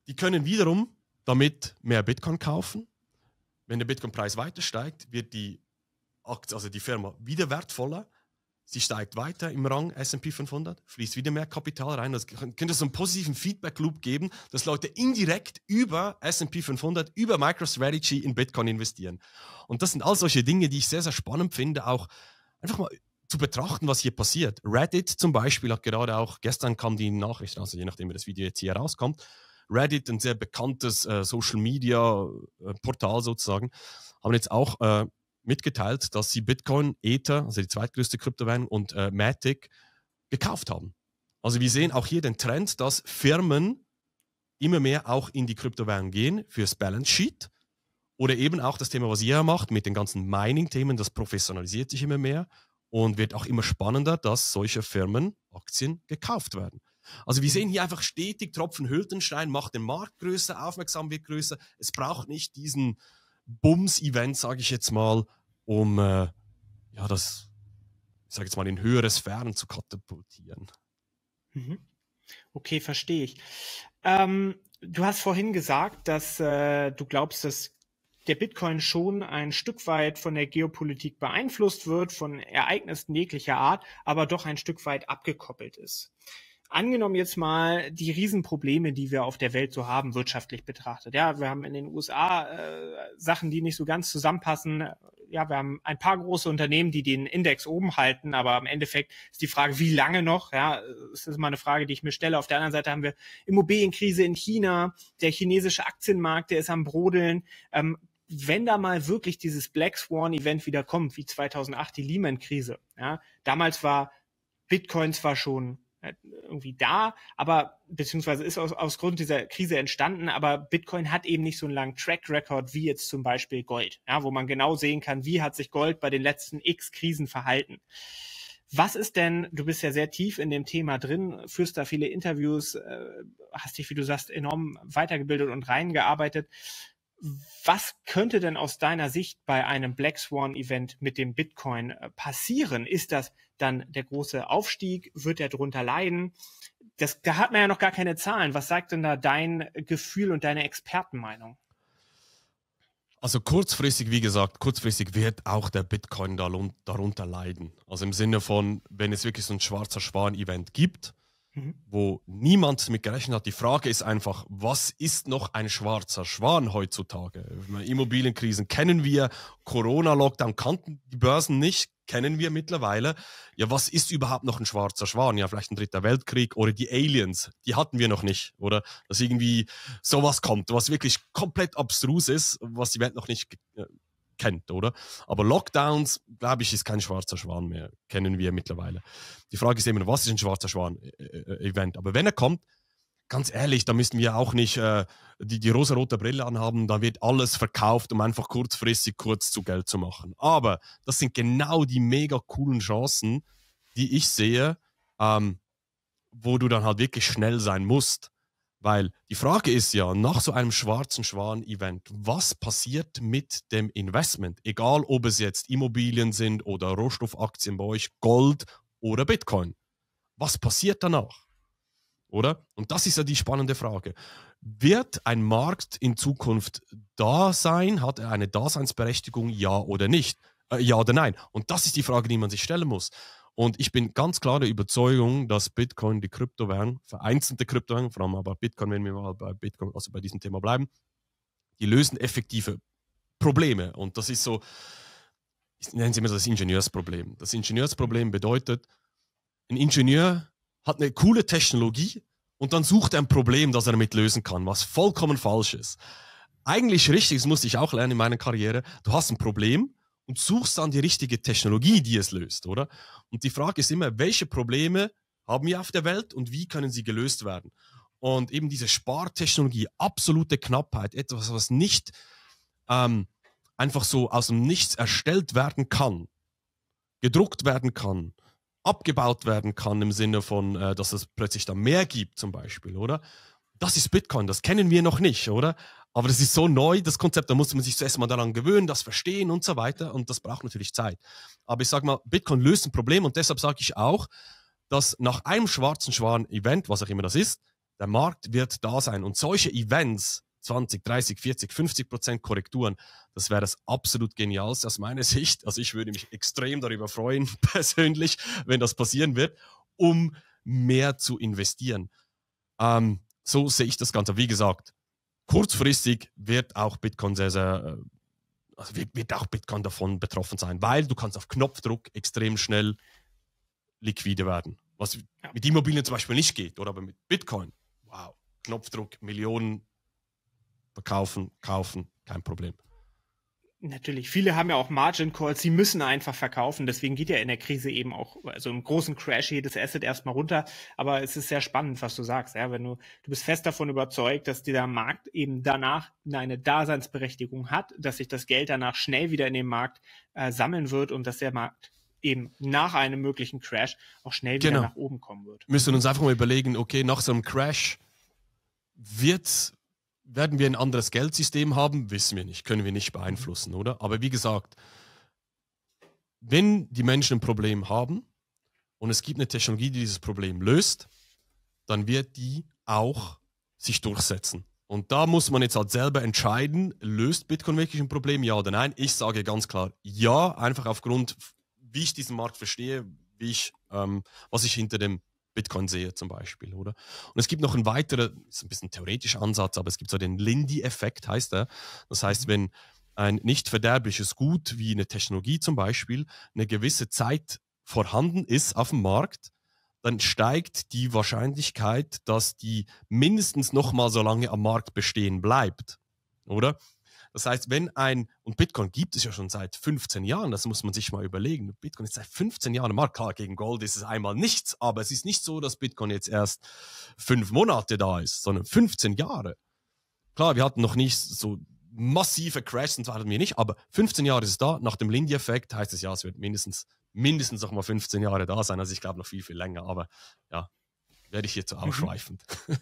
Die können wiederum damit mehr Bitcoin kaufen wenn der Bitcoin-Preis weiter steigt, wird die Aktie, also die Firma, wieder wertvoller. Sie steigt weiter im Rang S&P 500, fließt wieder mehr Kapital rein. Das könnte so einen positiven Feedback-Loop geben, dass Leute indirekt über S&P 500, über MicroStrategy in Bitcoin investieren. Und das sind all solche Dinge, die ich sehr, sehr spannend finde, auch einfach mal zu betrachten, was hier passiert. Reddit zum Beispiel hat gerade auch, gestern kam die Nachricht, also je nachdem, wie das Video jetzt hier rauskommt, Reddit, ein sehr bekanntes äh, Social Media äh, Portal sozusagen, haben jetzt auch äh, mitgeteilt, dass sie Bitcoin, Ether, also die zweitgrößte Kryptowährung und äh, Matic gekauft haben. Also wir sehen auch hier den Trend, dass Firmen immer mehr auch in die Kryptowährung gehen fürs Balance Sheet oder eben auch das Thema, was ihr macht mit den ganzen Mining-Themen, das professionalisiert sich immer mehr und wird auch immer spannender, dass solche Firmen Aktien gekauft werden. Also wir sehen hier einfach stetig Tropfen Hültenstein macht den Markt größer, aufmerksam wird größer. Es braucht nicht diesen Bums-Event, sage ich jetzt mal, um äh, ja das, ich sage jetzt mal, in höhere Sphären zu katapultieren. Mhm. Okay, verstehe ich. Ähm, du hast vorhin gesagt, dass äh, du glaubst, dass der Bitcoin schon ein Stück weit von der Geopolitik beeinflusst wird, von Ereignissen jeglicher Art, aber doch ein Stück weit abgekoppelt ist angenommen jetzt mal die Riesenprobleme, die wir auf der Welt so haben, wirtschaftlich betrachtet. Ja, wir haben in den USA äh, Sachen, die nicht so ganz zusammenpassen. Ja, wir haben ein paar große Unternehmen, die den Index oben halten, aber im Endeffekt ist die Frage, wie lange noch? Ja, das ist mal eine Frage, die ich mir stelle. Auf der anderen Seite haben wir Immobilienkrise in China, der chinesische Aktienmarkt, der ist am Brodeln. Ähm, wenn da mal wirklich dieses Black Swan Event wieder kommt, wie 2008 die Lehman Krise, ja, damals war Bitcoin zwar schon Halt, äh, irgendwie da, aber beziehungsweise ist aus, aus Grund dieser Krise entstanden, aber Bitcoin hat eben nicht so einen langen Track Record wie jetzt zum Beispiel Gold, ja, wo man genau sehen kann, wie hat sich Gold bei den letzten X Krisen verhalten. Was ist denn, du bist ja sehr tief in dem Thema drin, führst da viele Interviews, äh, hast dich, wie du sagst, enorm weitergebildet und reingearbeitet. Was könnte denn aus deiner Sicht bei einem Black Swan-Event mit dem Bitcoin äh, passieren? Ist das dann der große Aufstieg? Wird er darunter leiden? Das, da hat man ja noch gar keine Zahlen. Was sagt denn da dein Gefühl und deine Expertenmeinung? Also kurzfristig, wie gesagt, kurzfristig wird auch der Bitcoin darunter leiden. Also im Sinne von, wenn es wirklich so ein schwarzer Schwan-Event gibt, Mhm. wo niemand mit gerechnet hat. Die Frage ist einfach, was ist noch ein schwarzer Schwan heutzutage? Immobilienkrisen kennen wir, Corona-Lockdown kannten die Börsen nicht, kennen wir mittlerweile. Ja, was ist überhaupt noch ein schwarzer Schwan? Ja, vielleicht ein dritter Weltkrieg oder die Aliens, die hatten wir noch nicht, oder? Dass irgendwie sowas kommt, was wirklich komplett abstrus ist, was die Welt noch nicht äh, kennt, oder? Aber Lockdowns, glaube ich, ist kein schwarzer Schwan mehr. Kennen wir mittlerweile. Die Frage ist immer, was ist ein schwarzer Schwan-Event? Äh, äh, äh, Aber wenn er kommt, ganz ehrlich, da müssen wir auch nicht äh, die, die rosa-rote Brille anhaben, da wird alles verkauft, um einfach kurzfristig kurz zu Geld zu machen. Aber das sind genau die mega coolen Chancen, die ich sehe, ähm, wo du dann halt wirklich schnell sein musst. Weil die Frage ist ja, nach so einem schwarzen Schwan-Event, was passiert mit dem Investment? Egal, ob es jetzt Immobilien sind oder Rohstoffaktien bei euch, Gold oder Bitcoin. Was passiert danach? Oder? Und das ist ja die spannende Frage. Wird ein Markt in Zukunft da sein? Hat er eine Daseinsberechtigung, ja oder nicht? Äh, ja oder nein? Und das ist die Frage, die man sich stellen muss. Und ich bin ganz klar der Überzeugung, dass Bitcoin die Kryptowährung, vereinzelte Kryptowährung, vor allem aber Bitcoin, wenn wir mal bei Bitcoin, also bei diesem Thema bleiben, die lösen effektive Probleme. Und das ist so, nennen Sie mir das Ingenieursproblem. Das Ingenieursproblem bedeutet, ein Ingenieur hat eine coole Technologie und dann sucht er ein Problem, das er damit lösen kann, was vollkommen falsch ist. Eigentlich richtig, das musste ich auch lernen in meiner Karriere. Du hast ein Problem, und suchst dann die richtige Technologie, die es löst, oder? Und die Frage ist immer, welche Probleme haben wir auf der Welt und wie können sie gelöst werden? Und eben diese Spartechnologie, absolute Knappheit, etwas, was nicht ähm, einfach so aus dem Nichts erstellt werden kann, gedruckt werden kann, abgebaut werden kann im Sinne von, äh, dass es plötzlich da mehr gibt zum Beispiel, oder? Das ist Bitcoin, das kennen wir noch nicht, oder? Aber das ist so neu, das Konzept, da muss man sich zuerst mal daran gewöhnen, das verstehen und so weiter. Und das braucht natürlich Zeit. Aber ich sage mal, Bitcoin löst ein Problem und deshalb sage ich auch, dass nach einem schwarzen Schwan-Event, was auch immer das ist, der Markt wird da sein. Und solche Events, 20, 30, 40, 50 Prozent Korrekturen, das wäre das absolut Genialste aus meiner Sicht. Also ich würde mich extrem darüber freuen, persönlich, wenn das passieren wird, um mehr zu investieren. Ähm, so sehe ich das Ganze. Wie gesagt, kurzfristig wird auch Bitcoin sehr, sehr äh, also wird, wird auch Bitcoin davon betroffen sein, weil du kannst auf Knopfdruck extrem schnell liquide werden. Was mit Immobilien zum Beispiel nicht geht, oder aber mit Bitcoin. Wow, Knopfdruck, Millionen verkaufen, kaufen, kein Problem. Natürlich, viele haben ja auch Margin Calls, sie müssen einfach verkaufen, deswegen geht ja in der Krise eben auch, also im großen Crash jedes Asset erstmal runter, aber es ist sehr spannend, was du sagst, ja, wenn du, du bist fest davon überzeugt, dass dieser Markt eben danach eine Daseinsberechtigung hat, dass sich das Geld danach schnell wieder in den Markt äh, sammeln wird und dass der Markt eben nach einem möglichen Crash auch schnell wieder genau. nach oben kommen wird. Müssen uns einfach mal überlegen, okay, nach so einem Crash wird werden wir ein anderes Geldsystem haben? Wissen wir nicht, können wir nicht beeinflussen, mhm. oder? Aber wie gesagt, wenn die Menschen ein Problem haben und es gibt eine Technologie, die dieses Problem löst, dann wird die auch sich durchsetzen. Und da muss man jetzt halt selber entscheiden, löst Bitcoin wirklich ein Problem, ja oder nein? Ich sage ganz klar ja, einfach aufgrund, wie ich diesen Markt verstehe, wie ich, ähm, was ich hinter dem Bitcoin sehe zum Beispiel, oder? Und es gibt noch einen weiteren, ist ein bisschen theoretischer Ansatz, aber es gibt so den Lindy-Effekt, heißt er. Das heißt, mhm. wenn ein nicht verderbliches Gut wie eine Technologie zum Beispiel eine gewisse Zeit vorhanden ist auf dem Markt, dann steigt die Wahrscheinlichkeit, dass die mindestens noch mal so lange am Markt bestehen bleibt, oder? Das heißt, wenn ein, und Bitcoin gibt es ja schon seit 15 Jahren, das muss man sich mal überlegen. Bitcoin ist seit 15 Jahren im Markt. Klar, gegen Gold ist es einmal nichts, aber es ist nicht so, dass Bitcoin jetzt erst fünf Monate da ist, sondern 15 Jahre. Klar, wir hatten noch nicht so massive Crashs und so hatten wir nicht, aber 15 Jahre ist es da. Nach dem Lindy-Effekt heißt es ja, es wird mindestens, mindestens noch mal 15 Jahre da sein. Also ich glaube noch viel, viel länger, aber ja, werde ich hier zu mhm. ausschweifend.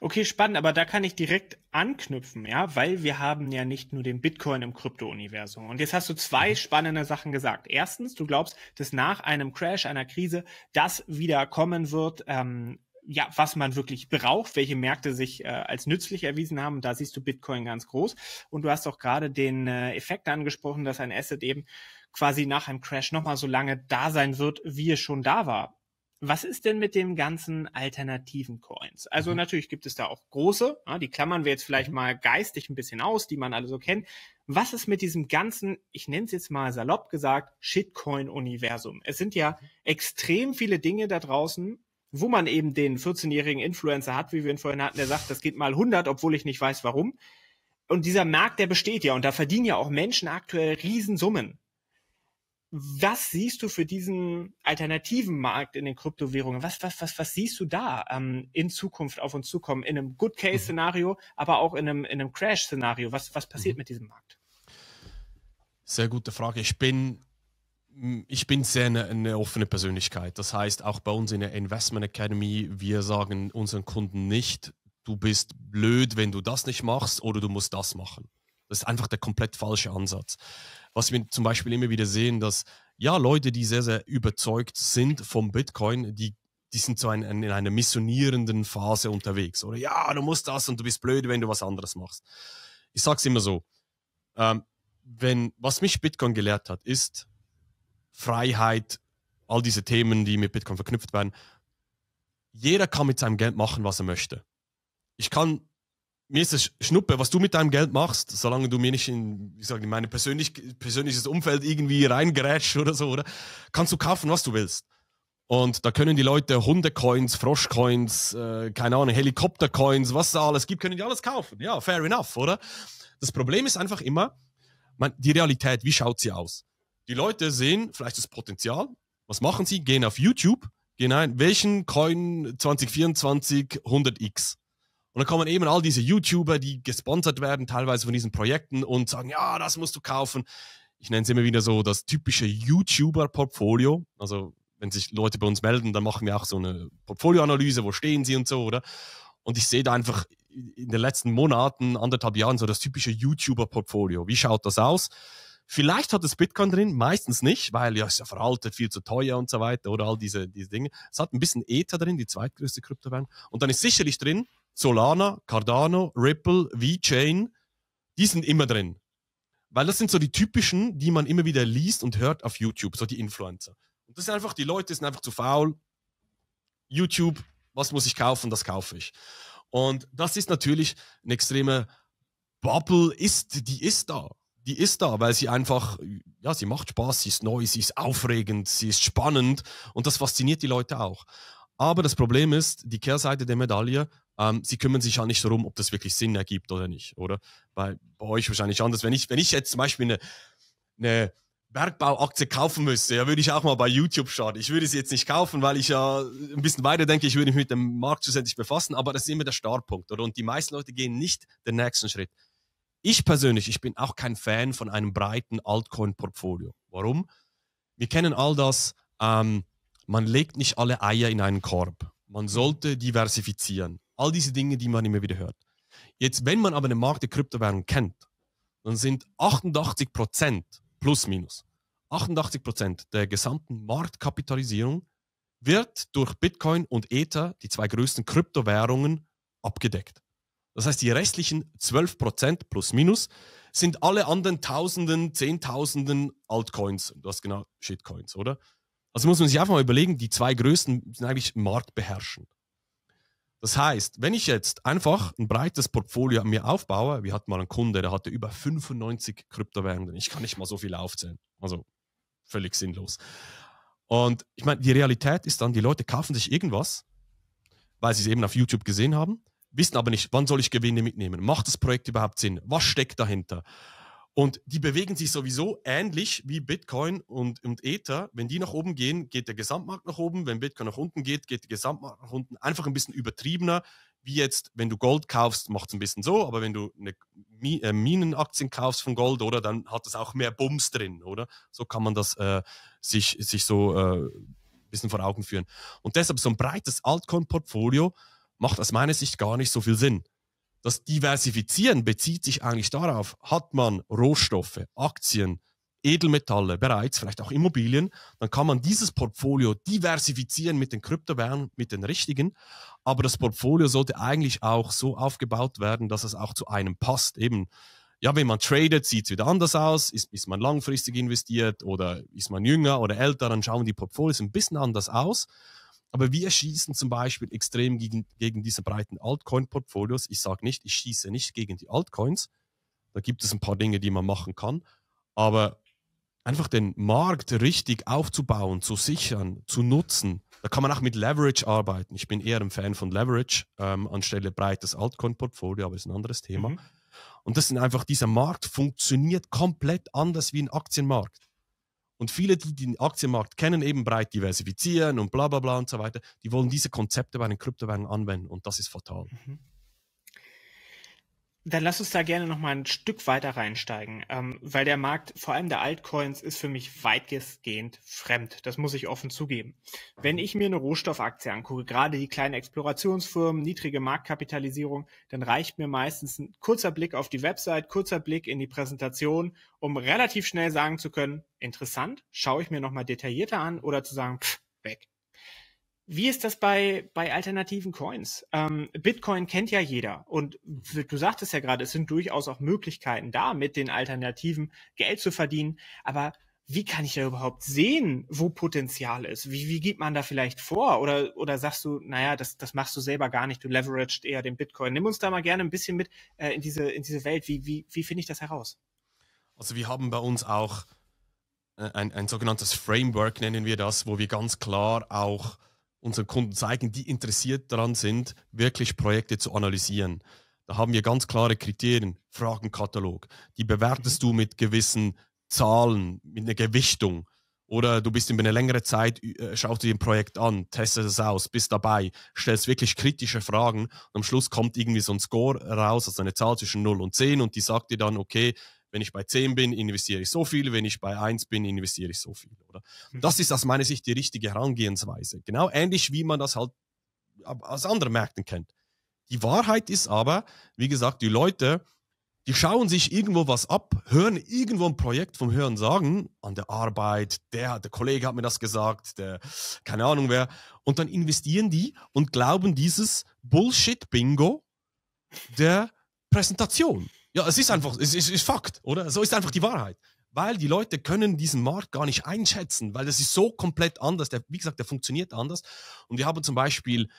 Okay, spannend, aber da kann ich direkt anknüpfen, ja, weil wir haben ja nicht nur den Bitcoin im Krypto-Universum. Und jetzt hast du zwei mhm. spannende Sachen gesagt. Erstens, du glaubst, dass nach einem Crash, einer Krise, das wieder kommen wird, ähm, ja, was man wirklich braucht, welche Märkte sich äh, als nützlich erwiesen haben. Da siehst du Bitcoin ganz groß. Und du hast auch gerade den äh, Effekt angesprochen, dass ein Asset eben quasi nach einem Crash nochmal so lange da sein wird, wie es schon da war was ist denn mit dem ganzen alternativen Coins? Also mhm. natürlich gibt es da auch große, die klammern wir jetzt vielleicht mhm. mal geistig ein bisschen aus, die man alle so kennt. Was ist mit diesem ganzen, ich nenne es jetzt mal salopp gesagt, Shitcoin-Universum? Es sind ja mhm. extrem viele Dinge da draußen, wo man eben den 14-jährigen Influencer hat, wie wir ihn vorhin hatten, der sagt, das geht mal 100, obwohl ich nicht weiß warum. Und dieser Markt, der besteht ja und da verdienen ja auch Menschen aktuell Riesensummen. Was siehst du für diesen alternativen Markt in den Kryptowährungen? Was, was, was, was siehst du da ähm, in Zukunft auf uns zukommen? In einem Good-Case-Szenario, mhm. aber auch in einem, in einem Crash-Szenario. Was, was passiert mhm. mit diesem Markt? Sehr gute Frage. Ich bin, ich bin sehr eine, eine, offene Persönlichkeit. Das heißt, auch bei uns in der Investment Academy, wir sagen unseren Kunden nicht, du bist blöd, wenn du das nicht machst oder du musst das machen. Das ist einfach der komplett falsche Ansatz. Was wir zum Beispiel immer wieder sehen, dass ja, Leute, die sehr, sehr überzeugt sind vom Bitcoin, die, die sind so ein, ein, in einer missionierenden Phase unterwegs. Oder ja, du musst das und du bist blöd, wenn du was anderes machst. Ich sage es immer so. Ähm, wenn, was mich Bitcoin gelehrt hat, ist Freiheit, all diese Themen, die mit Bitcoin verknüpft werden. Jeder kann mit seinem Geld machen, was er möchte. Ich kann mir ist es Schnuppe, was du mit deinem Geld machst, solange du mir nicht in, wie sag, in mein persönlich, persönliches Umfeld irgendwie reingrätscht oder so, oder? Kannst du kaufen, was du willst. Und da können die Leute Hundecoins, Froschcoins, äh, keine Ahnung, Helikoptercoins, was da alles gibt, können die alles kaufen. Ja, fair enough, oder? Das Problem ist einfach immer, man, die Realität, wie schaut sie aus? Die Leute sehen vielleicht das Potenzial. Was machen sie? Gehen auf YouTube, gehen ein, welchen Coin 2024 100x? Und dann kommen eben all diese YouTuber, die gesponsert werden, teilweise von diesen Projekten und sagen, ja, das musst du kaufen. Ich nenne es immer wieder so das typische YouTuber-Portfolio. Also wenn sich Leute bei uns melden, dann machen wir auch so eine Portfolioanalyse, wo stehen sie und so, oder? Und ich sehe da einfach in den letzten Monaten, anderthalb Jahren so das typische YouTuber-Portfolio. Wie schaut das aus? Vielleicht hat es Bitcoin drin, meistens nicht, weil ja, ist ja veraltet, viel zu teuer und so weiter oder all diese, diese Dinge. Es hat ein bisschen Ether drin, die zweitgrößte Kryptowährung. Und dann ist sicherlich drin Solana, Cardano, Ripple, VeChain, die sind immer drin. Weil das sind so die typischen, die man immer wieder liest und hört auf YouTube, so die Influencer. Und das sind einfach, die Leute sind einfach zu faul. YouTube, was muss ich kaufen, das kaufe ich. Und das ist natürlich eine extreme Bubble, ist, die ist da. Die ist da, weil sie einfach, ja, sie macht Spaß, sie ist neu, sie ist aufregend, sie ist spannend und das fasziniert die Leute auch. Aber das Problem ist, die Kehrseite der Medaille, ähm, sie kümmern sich ja nicht darum, ob das wirklich Sinn ergibt oder nicht, oder? Bei, bei euch wahrscheinlich anders. Wenn ich, wenn ich jetzt zum Beispiel eine, eine Bergbauaktie kaufen müsste, ja, würde ich auch mal bei YouTube schauen. Ich würde sie jetzt nicht kaufen, weil ich ja ein bisschen weiter denke, ich würde mich mit dem Markt zusätzlich befassen, aber das ist immer der Startpunkt, oder? Und die meisten Leute gehen nicht den nächsten Schritt. Ich persönlich, ich bin auch kein Fan von einem breiten Altcoin-Portfolio. Warum? Wir kennen all das. Ähm, man legt nicht alle Eier in einen Korb. Man sollte diversifizieren. All diese Dinge, die man immer wieder hört. Jetzt, wenn man aber den Markt der Kryptowährung kennt, dann sind 88 Prozent plus minus 88 Prozent der gesamten Marktkapitalisierung wird durch Bitcoin und Ether, die zwei größten Kryptowährungen, abgedeckt. Das heißt, die restlichen 12 Prozent plus minus sind alle anderen Tausenden, Zehntausenden Altcoins. Du hast genau Shitcoins, oder? Also muss man sich einfach mal überlegen, die zwei größten sind eigentlich marktbeherrschend. Das heißt, wenn ich jetzt einfach ein breites Portfolio mir aufbaue, wir hatten mal einen Kunde, der hatte über 95 Kryptowährungen. Ich kann nicht mal so viel aufzählen. Also völlig sinnlos. Und ich meine, die Realität ist dann, die Leute kaufen sich irgendwas, weil sie es eben auf YouTube gesehen haben, wissen aber nicht, wann soll ich Gewinne mitnehmen? Macht das Projekt überhaupt Sinn? Was steckt dahinter? Und die bewegen sich sowieso ähnlich wie Bitcoin und, und Ether. Wenn die nach oben gehen, geht der Gesamtmarkt nach oben. Wenn Bitcoin nach unten geht, geht der Gesamtmarkt nach unten. Einfach ein bisschen übertriebener, wie jetzt, wenn du Gold kaufst, macht es ein bisschen so. Aber wenn du eine äh, Minenaktien kaufst von Gold, oder, dann hat es auch mehr Bums drin, oder? So kann man das äh, sich, sich so äh, ein bisschen vor Augen führen. Und deshalb so ein breites Altcoin-Portfolio macht aus meiner Sicht gar nicht so viel Sinn. Das Diversifizieren bezieht sich eigentlich darauf, hat man Rohstoffe, Aktien, Edelmetalle bereits, vielleicht auch Immobilien, dann kann man dieses Portfolio diversifizieren mit den Kryptowährungen, mit den richtigen. Aber das Portfolio sollte eigentlich auch so aufgebaut werden, dass es auch zu einem passt. Eben, ja, wenn man tradet, sieht es wieder anders aus. Ist, ist man langfristig investiert oder ist man jünger oder älter, dann schauen die Portfolios ein bisschen anders aus. Aber wir schießen zum Beispiel extrem gegen, gegen diese breiten Altcoin-Portfolios. Ich sage nicht, ich schieße nicht gegen die Altcoins. Da gibt es ein paar Dinge, die man machen kann. Aber einfach den Markt richtig aufzubauen, zu sichern, zu nutzen, da kann man auch mit Leverage arbeiten. Ich bin eher ein Fan von Leverage ähm, anstelle breites Altcoin-Portfolio, aber ist ein anderes Thema. Mhm. Und das sind einfach, dieser Markt funktioniert komplett anders wie ein Aktienmarkt. Und viele, die den Aktienmarkt kennen, eben breit diversifizieren und bla bla bla und so weiter, die wollen diese Konzepte bei den Kryptowährungen anwenden und das ist fatal. Mhm. Dann lass uns da gerne noch mal ein Stück weiter reinsteigen, ähm, weil der Markt, vor allem der Altcoins, ist für mich weitgehend fremd. Das muss ich offen zugeben. Wenn ich mir eine Rohstoffaktie angucke, gerade die kleinen Explorationsfirmen, niedrige Marktkapitalisierung, dann reicht mir meistens ein kurzer Blick auf die Website, kurzer Blick in die Präsentation, um relativ schnell sagen zu können, interessant, schaue ich mir noch mal detaillierter an oder zu sagen, pff, weg. Wie ist das bei, bei alternativen Coins? Ähm, Bitcoin kennt ja jeder und du sagtest ja gerade, es sind durchaus auch Möglichkeiten da, mit den Alternativen Geld zu verdienen. Aber wie kann ich da überhaupt sehen, wo Potenzial ist? Wie, wie geht man da vielleicht vor? Oder, oder sagst du, naja, das, das machst du selber gar nicht, du leveraged eher den Bitcoin. Nimm uns da mal gerne ein bisschen mit äh, in, diese, in diese Welt. Wie, wie, wie finde ich das heraus? Also wir haben bei uns auch äh, ein, ein sogenanntes Framework, nennen wir das, wo wir ganz klar auch unseren Kunden zeigen, die interessiert daran sind, wirklich Projekte zu analysieren. Da haben wir ganz klare Kriterien, Fragenkatalog. Die bewertest mhm. du mit gewissen Zahlen, mit einer Gewichtung. Oder du bist über eine längere Zeit, äh, schaust dir ein Projekt an, testest es aus, bist dabei, stellst wirklich kritische Fragen und am Schluss kommt irgendwie so ein Score raus, also eine Zahl zwischen 0 und 10 und die sagt dir dann, okay, wenn ich bei 10 bin, investiere ich so viel. Wenn ich bei 1 bin, investiere ich so viel. Oder? Mhm. Das ist aus meiner Sicht die richtige Herangehensweise. Genau ähnlich, wie man das halt aus anderen Märkten kennt. Die Wahrheit ist aber, wie gesagt, die Leute, die schauen sich irgendwo was ab, hören irgendwo ein Projekt vom Hören sagen, an der Arbeit, der, der Kollege hat mir das gesagt, der, keine Ahnung wer, und dann investieren die und glauben dieses Bullshit-Bingo der Präsentation. Ja, es ist einfach, es ist, ist Fakt, oder? So ist einfach die Wahrheit. Weil die Leute können diesen Markt gar nicht einschätzen, weil das ist so komplett anders. Der, wie gesagt, der funktioniert anders. Und wir haben zum Beispiel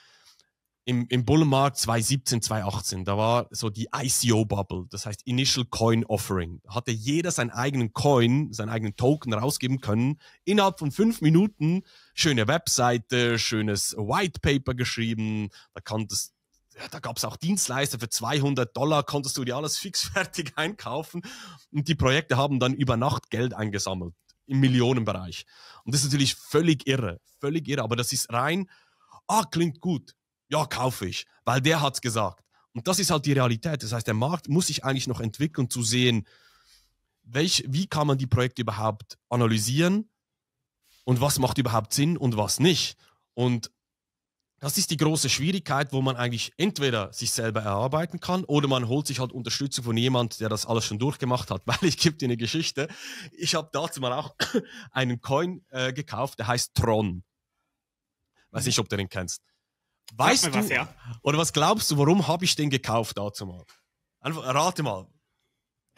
im, im Bullenmarkt 2017, 2018, da war so die ICO-Bubble, das heißt Initial Coin Offering. Da hatte jeder seinen eigenen Coin, seinen eigenen Token rausgeben können. Innerhalb von fünf Minuten schöne Webseite, schönes White Paper geschrieben. Da kann das ja, da gab es auch Dienstleister, für 200 Dollar konntest du dir alles fixfertig einkaufen und die Projekte haben dann über Nacht Geld eingesammelt im Millionenbereich. Und das ist natürlich völlig irre, völlig irre, aber das ist rein, ah, klingt gut, ja, kaufe ich, weil der hat es gesagt. Und das ist halt die Realität. Das heißt, der Markt muss sich eigentlich noch entwickeln, zu sehen, welch, wie kann man die Projekte überhaupt analysieren und was macht überhaupt Sinn und was nicht. Und das ist die große Schwierigkeit, wo man eigentlich entweder sich selber erarbeiten kann oder man holt sich halt Unterstützung von jemand, der das alles schon durchgemacht hat. Weil ich gebe dir eine Geschichte. Ich habe dazu mal auch einen Coin äh, gekauft, der heißt Tron. Weiß nicht, ob du den kennst. Weißt du, was, ja. oder was glaubst du, warum habe ich den gekauft dazu mal? Einfach rate mal.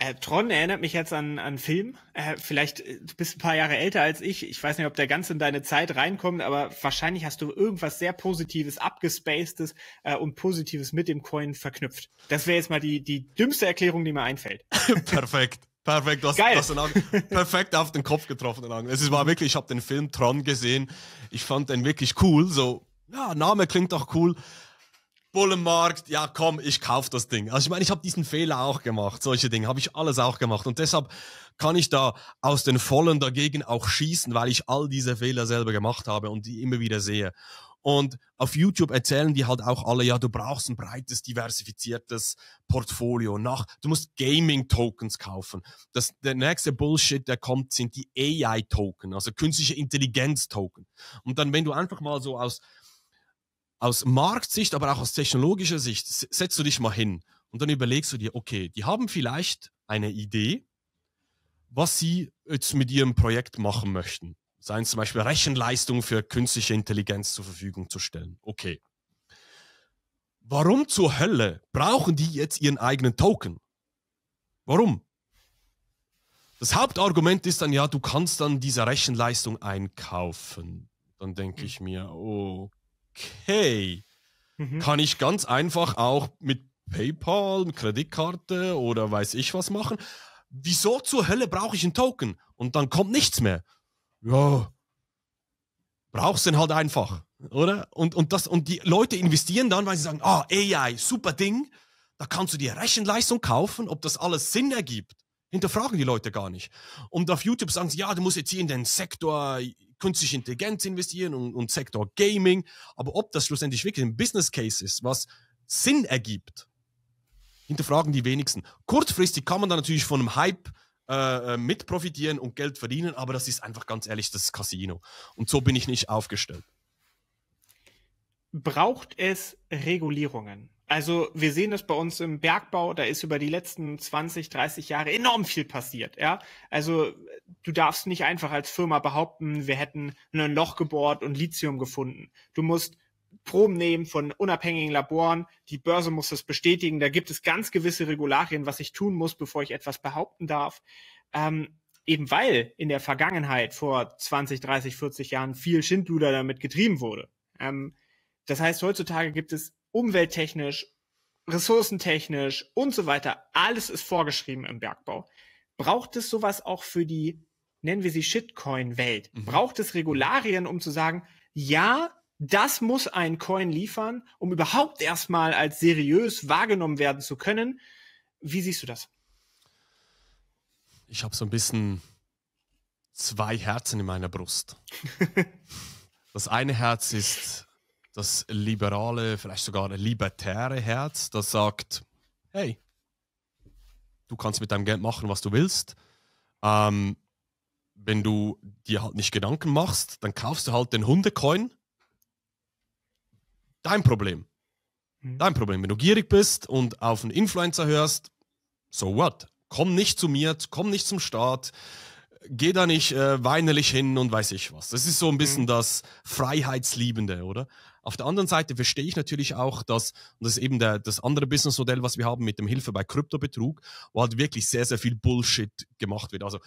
Äh, Tron erinnert mich jetzt an an Film. Äh, vielleicht, äh, du bist ein paar Jahre älter als ich. Ich weiß nicht, ob der ganz in deine Zeit reinkommt, aber wahrscheinlich hast du irgendwas sehr Positives, abgespacedes äh, und Positives mit dem Coin verknüpft. Das wäre jetzt mal die, die dümmste Erklärung, die mir einfällt. Perfekt. Perfekt, du hast, Geil. Du hast perfekt auf den Kopf getroffen, den Es war wirklich, ich habe den Film Tron gesehen. Ich fand den wirklich cool. So, ja, Name klingt auch cool. Bullenmarkt, ja komm, ich kauf das Ding. Also ich meine, ich habe diesen Fehler auch gemacht, solche Dinge, habe ich alles auch gemacht. Und deshalb kann ich da aus den Vollen dagegen auch schießen, weil ich all diese Fehler selber gemacht habe und die immer wieder sehe. Und auf YouTube erzählen die halt auch alle, ja, du brauchst ein breites, diversifiziertes Portfolio. Nach, du musst Gaming-Tokens kaufen. Das, der nächste Bullshit, der kommt, sind die AI-Token, also künstliche Intelligenz-Token. Und dann, wenn du einfach mal so aus aus Marktsicht, aber auch aus technologischer Sicht, setzt du dich mal hin und dann überlegst du dir, okay, die haben vielleicht eine Idee, was sie jetzt mit ihrem Projekt machen möchten. Seien zum Beispiel Rechenleistung für künstliche Intelligenz zur Verfügung zu stellen. Okay. Warum zur Hölle brauchen die jetzt ihren eigenen Token? Warum? Das Hauptargument ist dann, ja, du kannst dann diese Rechenleistung einkaufen. Dann denke hm. ich mir, oh okay, mhm. kann ich ganz einfach auch mit PayPal, mit Kreditkarte oder weiß ich was machen. Wieso zur Hölle brauche ich einen Token? Und dann kommt nichts mehr. Ja, brauchst den halt einfach, oder? Und, und, das, und die Leute investieren dann, weil sie sagen, ah, AI, super Ding, da kannst du dir Rechenleistung kaufen, ob das alles Sinn ergibt. Hinterfragen die Leute gar nicht. Und auf YouTube sagen sie, ja, du musst jetzt hier in den Sektor künstliche Intelligenz investieren und, und Sektor Gaming. Aber ob das schlussendlich wirklich ein Business Case ist, was Sinn ergibt, hinterfragen die wenigsten. Kurzfristig kann man da natürlich von einem Hype äh, äh, mit profitieren und Geld verdienen, aber das ist einfach ganz ehrlich das Casino. Und so bin ich nicht aufgestellt. Braucht es Regulierungen? Also wir sehen das bei uns im Bergbau, da ist über die letzten 20, 30 Jahre enorm viel passiert. Ja? Also du darfst nicht einfach als Firma behaupten, wir hätten ein Loch gebohrt und Lithium gefunden. Du musst Proben nehmen von unabhängigen Laboren, die Börse muss das bestätigen, da gibt es ganz gewisse Regularien, was ich tun muss, bevor ich etwas behaupten darf. Ähm, eben weil in der Vergangenheit vor 20, 30, 40 Jahren viel Schindluder damit getrieben wurde. Ähm, das heißt, heutzutage gibt es umwelttechnisch, ressourcentechnisch und so weiter. Alles ist vorgeschrieben im Bergbau. Braucht es sowas auch für die, nennen wir sie Shitcoin-Welt? Mhm. Braucht es Regularien, um zu sagen, ja, das muss ein Coin liefern, um überhaupt erstmal als seriös wahrgenommen werden zu können? Wie siehst du das? Ich habe so ein bisschen zwei Herzen in meiner Brust. das eine Herz ist das liberale, vielleicht sogar libertäre Herz, das sagt, hey, du kannst mit deinem Geld machen, was du willst. Ähm, wenn du dir halt nicht Gedanken machst, dann kaufst du halt den Hundecoin. Dein Problem. Mhm. Dein Problem. Wenn du gierig bist und auf einen Influencer hörst, so what? Komm nicht zu mir, komm nicht zum Staat, geh da nicht äh, weinerlich hin und weiß ich was. Das ist so ein bisschen mhm. das Freiheitsliebende, oder? Auf der anderen Seite verstehe ich natürlich auch, dass, und das ist eben der, das andere Businessmodell, was wir haben mit dem Hilfe bei Kryptobetrug, wo halt wirklich sehr, sehr viel Bullshit gemacht wird. Also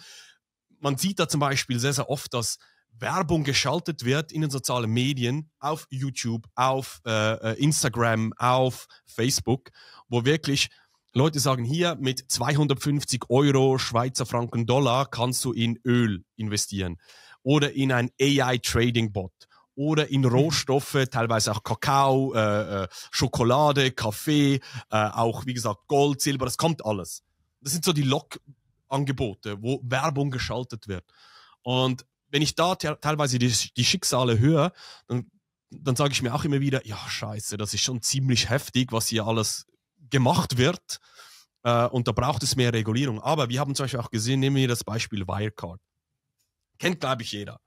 man sieht da zum Beispiel sehr, sehr oft, dass Werbung geschaltet wird in den sozialen Medien, auf YouTube, auf äh, äh Instagram, auf Facebook, wo wirklich Leute sagen, hier mit 250 Euro Schweizer Franken Dollar kannst du in Öl investieren oder in ein AI-Trading-Bot oder in Rohstoffe, teilweise auch Kakao, äh, äh, Schokolade, Kaffee, äh, auch wie gesagt Gold, Silber, das kommt alles. Das sind so die Lockangebote, wo Werbung geschaltet wird. Und wenn ich da te teilweise die, die, Schicksale höre, dann, dann sage ich mir auch immer wieder, ja scheiße, das ist schon ziemlich heftig, was hier alles gemacht wird. Äh, und da braucht es mehr Regulierung. Aber wir haben zum Beispiel auch gesehen, nehmen wir das Beispiel Wirecard. Kennt, glaube ich, jeder.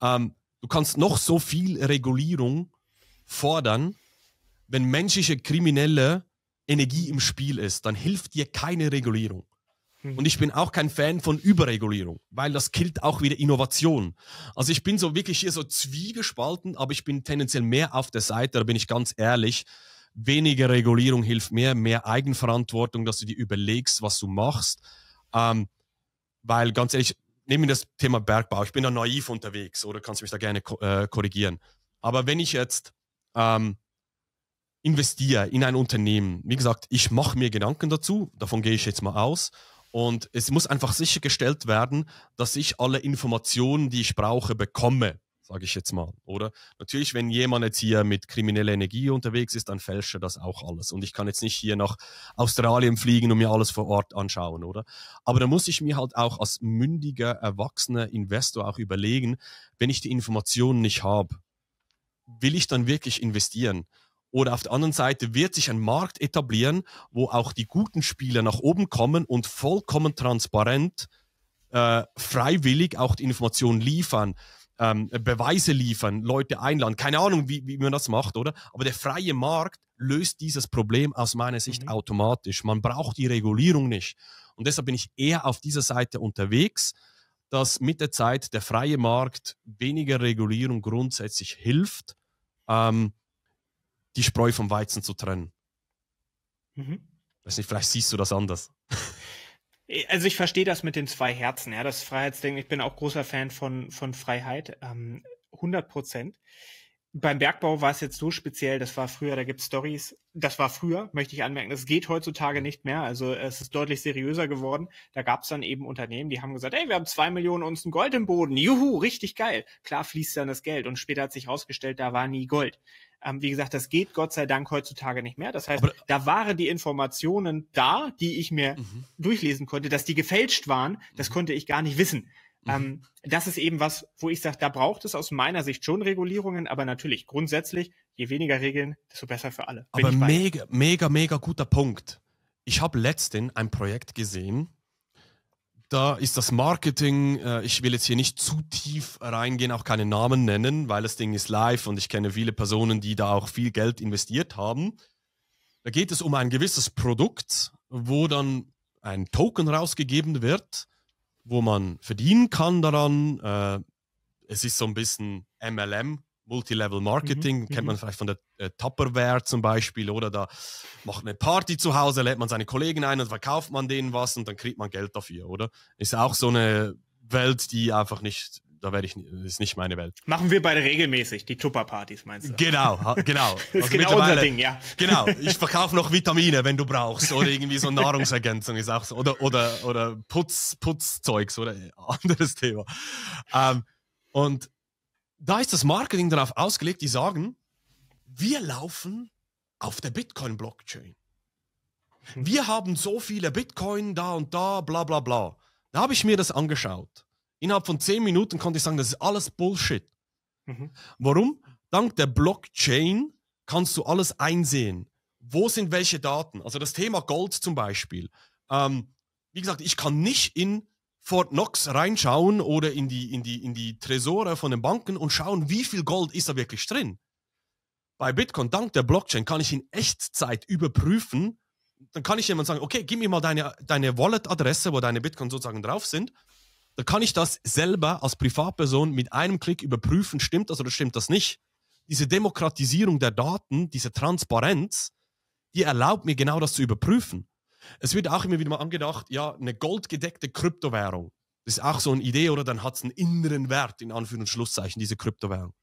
Ähm, du kannst noch so viel Regulierung fordern, wenn menschliche kriminelle Energie im Spiel ist, dann hilft dir keine Regulierung. Hm. Und ich bin auch kein Fan von Überregulierung, weil das killt auch wieder Innovation. Also ich bin so wirklich hier so zwiegespalten, aber ich bin tendenziell mehr auf der Seite, da bin ich ganz ehrlich. Weniger Regulierung hilft mehr, mehr Eigenverantwortung, dass du dir überlegst, was du machst. Ähm, weil ganz ehrlich, nehmen wir das Thema Bergbau. Ich bin da naiv unterwegs oder kannst mich da gerne äh, korrigieren. Aber wenn ich jetzt ähm, investiere in ein Unternehmen, wie gesagt, ich mache mir Gedanken dazu, davon gehe ich jetzt mal aus. Und es muss einfach sichergestellt werden, dass ich alle Informationen, die ich brauche, bekomme sage ich jetzt mal, oder? Natürlich, wenn jemand jetzt hier mit krimineller Energie unterwegs ist, dann fälscht er das auch alles. Und ich kann jetzt nicht hier nach Australien fliegen und mir alles vor Ort anschauen, oder? Aber da muss ich mir halt auch als mündiger, erwachsener Investor auch überlegen, wenn ich die Informationen nicht habe, will ich dann wirklich investieren? Oder auf der anderen Seite wird sich ein Markt etablieren, wo auch die guten Spieler nach oben kommen und vollkommen transparent, äh, freiwillig auch die Informationen liefern ähm, Beweise liefern, Leute einladen. Keine Ahnung, wie, wie man das macht, oder? Aber der freie Markt löst dieses Problem aus meiner Sicht mhm. automatisch. Man braucht die Regulierung nicht. Und deshalb bin ich eher auf dieser Seite unterwegs, dass mit der Zeit der freie Markt weniger Regulierung grundsätzlich hilft, ähm, die Spreu vom Weizen zu trennen. Mhm. Weiß nicht, vielleicht siehst du das anders. Äh, also ich verstehe das mit den zwei Herzen, ja, das Freiheitsding. Ich bin auch großer Fan von, von Freiheit, ähm, 100 Prozent. Beim Bergbau war es jetzt so speziell, das war früher, da gibt es Stories, das war früher, möchte ich anmerken, das geht heutzutage nicht mehr, also es ist deutlich seriöser geworden. Da gab es dann eben Unternehmen, die haben gesagt, ey, wir haben zwei Millionen Unzen Gold im Boden, juhu, richtig geil. Klar fließt dann das Geld und später hat sich herausgestellt, da war nie Gold. Ähm, wie gesagt, das geht Gott sei Dank heutzutage nicht mehr. Das heißt, Aber da waren die Informationen da, die ich mir mhm. durchlesen konnte, dass die gefälscht waren, das mhm. konnte ich gar nicht wissen. Mhm. Ähm, das ist eben was, wo ich sage, da braucht es aus meiner Sicht schon Regulierungen, aber natürlich grundsätzlich, je weniger Regeln, desto besser für alle. aber mega, mega, mega guter Punkt. Ich habe letztens ein Projekt gesehen, da ist das Marketing, äh, ich will jetzt hier nicht zu tief reingehen, auch keine Namen nennen, weil das Ding ist live und ich kenne viele Personen, die da auch viel Geld investiert haben. Da geht es um ein gewisses Produkt, wo dann ein Token rausgegeben wird, wo man verdienen kann daran. Äh, es ist so ein bisschen MLM Multilevel mhm, Marketing, mhm. kennt man vielleicht von der äh, Tupperware zum Beispiel, oder da macht eine Party zu Hause, lädt man seine Kollegen ein und verkauft man denen was und dann kriegt man Geld dafür, oder? Ist auch so eine Welt, die einfach nicht, da werde ich, ist nicht meine Welt. Machen wir beide regelmäßig, die Tupper-Partys, meinst du? Genau, genau. das also ist also genau unser Ding, ja. Genau, ich verkaufe noch Vitamine, wenn du brauchst, oder irgendwie so Nahrungsergänzung ist auch so, oder, oder, oder Putz, Putzzeugs, oder äh, anderes Thema. Ähm, und da ist das Marketing darauf ausgelegt, die sagen, wir laufen auf der Bitcoin-Blockchain. Hm. Wir haben so viele Bitcoin da und da, bla bla bla. Da habe ich mir das angeschaut. Innerhalb von zehn Minuten konnte ich sagen, das ist alles Bullshit. Mhm. Warum? Dank der Blockchain kannst du alles einsehen. Wo sind welche Daten? Also das Thema Gold zum Beispiel. Ähm, wie gesagt, ich kann nicht in Fort Knox reinschauen oder in die, in, die, in die Tresore von den Banken und schauen, wie viel Gold ist da wirklich drin. Bei Bitcoin, dank der Blockchain, kann ich in Echtzeit überprüfen. Dann kann ich jemand sagen, okay, gib mir mal deine, deine Wallet-Adresse, wo deine Bitcoin sozusagen drauf sind. Dann kann ich das selber als Privatperson mit einem Klick überprüfen, stimmt das oder stimmt das nicht. Diese Demokratisierung der Daten, diese Transparenz, die erlaubt mir genau das zu überprüfen. Es wird auch immer wieder mal angedacht, ja, eine goldgedeckte Kryptowährung. Das ist auch so eine Idee, oder? Dann hat es einen inneren Wert, in Anführungs- und Schlusszeichen, diese Kryptowährung.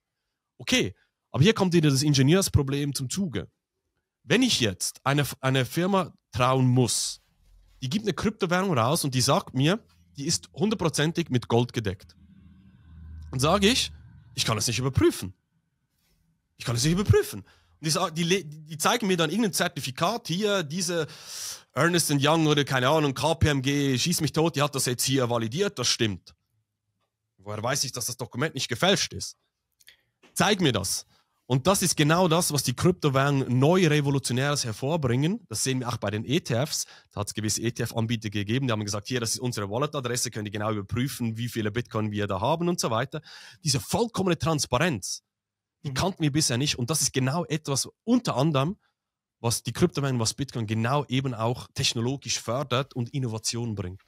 Okay, aber hier kommt wieder das Ingenieursproblem zum Zuge. Wenn ich jetzt einer eine Firma trauen muss, die gibt eine Kryptowährung raus und die sagt mir, die ist hundertprozentig mit Gold gedeckt. Und sage ich, ich kann es nicht überprüfen. Ich kann es nicht überprüfen. Und die, die, die, zeigen mir dann irgendein Zertifikat hier, diese Ernest Young oder keine Ahnung, KPMG, schieß mich tot, die hat das jetzt hier validiert, das stimmt. Woher weiß ich, dass das Dokument nicht gefälscht ist? Zeig mir das. Und das ist genau das, was die Kryptowährungen neu revolutionäres hervorbringen. Das sehen wir auch bei den ETFs. Da hat es gewisse ETF-Anbieter gegeben, die haben gesagt, hier, das ist unsere Wallet-Adresse, können die genau überprüfen, wie viele Bitcoin wir da haben und so weiter. Diese vollkommene Transparenz, die mhm. kannten wir bisher nicht. Und das ist genau etwas, unter anderem, was die Kryptowährung, was Bitcoin genau eben auch technologisch fördert und Innovation bringt.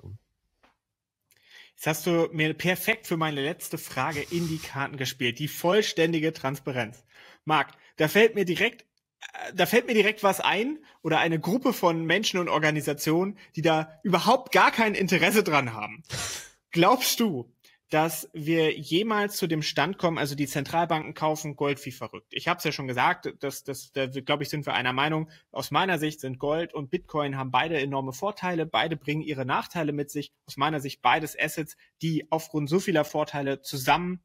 Jetzt hast du mir perfekt für meine letzte Frage in die Karten gespielt, die vollständige Transparenz. Marc, da fällt mir direkt äh, da fällt mir direkt was ein oder eine Gruppe von Menschen und Organisationen, die da überhaupt gar kein Interesse dran haben. Glaubst du, dass wir jemals zu dem Stand kommen, also die Zentralbanken kaufen Gold wie verrückt. Ich habe es ja schon gesagt, das, das, da glaube ich, sind wir einer Meinung. Aus meiner Sicht sind Gold und Bitcoin haben beide enorme Vorteile, beide bringen ihre Nachteile mit sich. Aus meiner Sicht beides Assets, die aufgrund so vieler Vorteile zusammen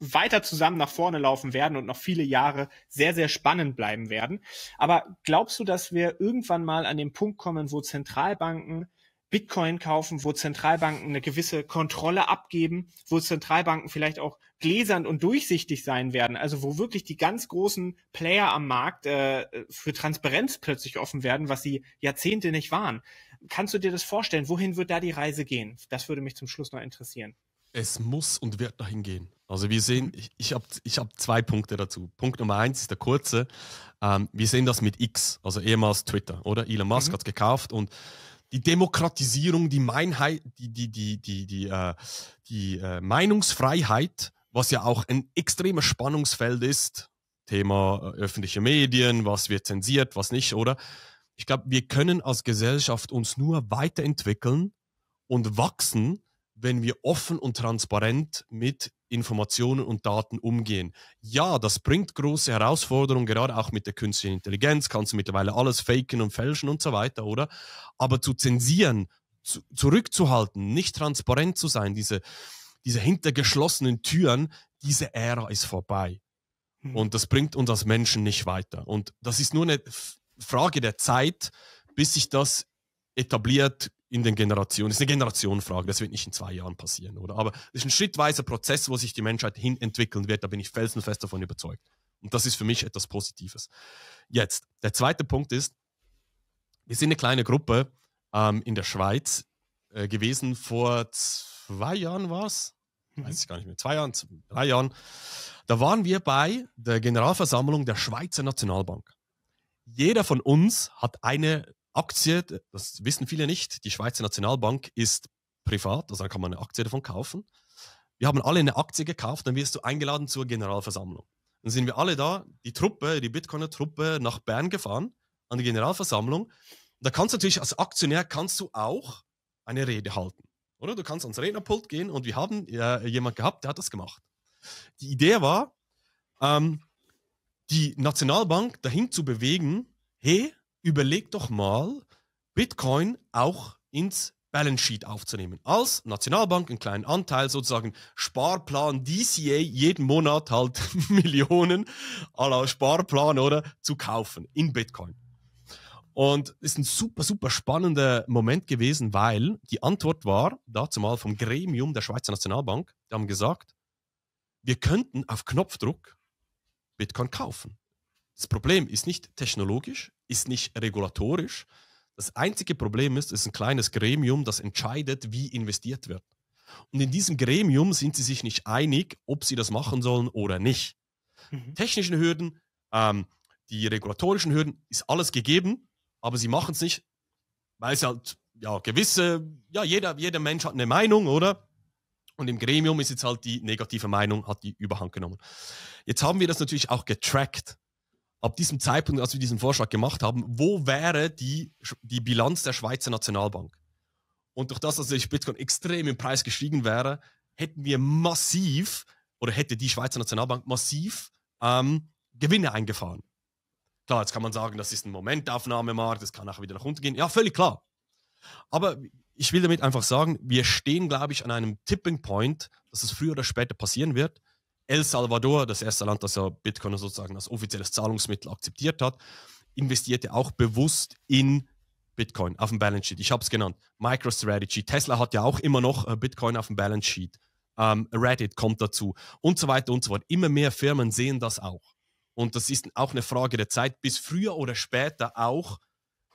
weiter zusammen nach vorne laufen werden und noch viele Jahre sehr, sehr spannend bleiben werden. Aber glaubst du, dass wir irgendwann mal an den Punkt kommen, wo Zentralbanken Bitcoin kaufen, wo Zentralbanken eine gewisse Kontrolle abgeben, wo Zentralbanken vielleicht auch gläsernd und durchsichtig sein werden, also wo wirklich die ganz großen Player am Markt äh, für Transparenz plötzlich offen werden, was sie Jahrzehnte nicht waren. Kannst du dir das vorstellen? Wohin wird da die Reise gehen? Das würde mich zum Schluss noch interessieren. Es muss und wird dahin gehen. Also wir sehen, ich, ich habe ich hab zwei Punkte dazu. Punkt Nummer eins ist der kurze. Ähm, wir sehen das mit X, also ehemals Twitter, oder? Elon Musk mhm. hat es gekauft und die Demokratisierung, die, Meinheit, die, die, die, die, die, äh, die äh, Meinungsfreiheit, was ja auch ein extremes Spannungsfeld ist, Thema äh, öffentliche Medien, was wird zensiert, was nicht, oder? Ich glaube, wir können als Gesellschaft uns nur weiterentwickeln und wachsen, wenn wir offen und transparent mit Informationen und Daten umgehen. Ja, das bringt große Herausforderungen, gerade auch mit der künstlichen Intelligenz, kannst du mittlerweile alles faken und fälschen und so weiter, oder? Aber zu zensieren, zu, zurückzuhalten, nicht transparent zu sein, diese, diese hinter Türen, diese Ära ist vorbei. Hm. Und das bringt uns als Menschen nicht weiter. Und das ist nur eine Frage der Zeit, bis sich das etabliert, in den Generationen. Das ist eine Generationenfrage, das wird nicht in zwei Jahren passieren, oder? Aber es ist ein schrittweiser Prozess, wo sich die Menschheit hin entwickeln wird, da bin ich felsenfest davon überzeugt. Und das ist für mich etwas Positives. Jetzt, der zweite Punkt ist, wir sind eine kleine Gruppe ähm, in der Schweiz äh, gewesen, vor zwei Jahren war es, mhm. weiß ich gar nicht mehr, zwei Jahren, drei Jahren, da waren wir bei der Generalversammlung der Schweizer Nationalbank. Jeder von uns hat eine Aktie, das wissen viele nicht, die Schweizer Nationalbank ist privat, also da kann man eine Aktie davon kaufen. Wir haben alle eine Aktie gekauft, dann wirst du eingeladen zur Generalversammlung. Dann sind wir alle da, die Truppe, die Bitcoiner-Truppe nach Bern gefahren, an die Generalversammlung. Da kannst du natürlich als Aktionär kannst du auch eine Rede halten. Oder du kannst ans Rednerpult gehen und wir haben äh, jemand gehabt, der hat das gemacht. Die Idee war, ähm, die Nationalbank dahin zu bewegen, hey, überleg doch mal, Bitcoin auch ins Balance Sheet aufzunehmen. Als Nationalbank einen kleinen Anteil, sozusagen Sparplan DCA, jeden Monat halt Millionen aller Sparplan oder zu kaufen in Bitcoin. Und ist ein super, super spannender Moment gewesen, weil die Antwort war, dazu mal vom Gremium der Schweizer Nationalbank, die haben gesagt, wir könnten auf Knopfdruck Bitcoin kaufen. Das Problem ist nicht technologisch, ist nicht regulatorisch. Das einzige Problem ist, es ist ein kleines Gremium, das entscheidet, wie investiert wird. Und in diesem Gremium sind sie sich nicht einig, ob sie das machen sollen oder nicht. Mhm. Technischen Hürden, ähm, die regulatorischen Hürden, ist alles gegeben, aber sie machen es nicht, weil es halt, ja, gewisse, ja, jeder, jeder Mensch hat eine Meinung, oder? Und im Gremium ist jetzt halt die negative Meinung, hat die Überhand genommen. Jetzt haben wir das natürlich auch getrackt ab diesem Zeitpunkt, als wir diesen Vorschlag gemacht haben, wo wäre die, die Bilanz der Schweizer Nationalbank? Und durch das, dass der Bitcoin extrem im Preis gestiegen wäre, hätten wir massiv oder hätte die Schweizer Nationalbank massiv ähm, Gewinne eingefahren. Klar, jetzt kann man sagen, das ist ein Momentaufnahmemarkt, das kann auch wieder nach unten gehen. Ja, völlig klar. Aber ich will damit einfach sagen, wir stehen, glaube ich, an einem Tipping Point, dass es früher oder später passieren wird, El Salvador, das erste Land, das ja Bitcoin sozusagen als offizielles Zahlungsmittel akzeptiert hat, investierte auch bewusst in Bitcoin auf dem Balance Sheet. Ich habe es genannt. MicroStrategy. Tesla hat ja auch immer noch äh, Bitcoin auf dem Balance Sheet. Ähm, Reddit kommt dazu und so weiter und so fort. Immer mehr Firmen sehen das auch. Und das ist auch eine Frage der Zeit, bis früher oder später auch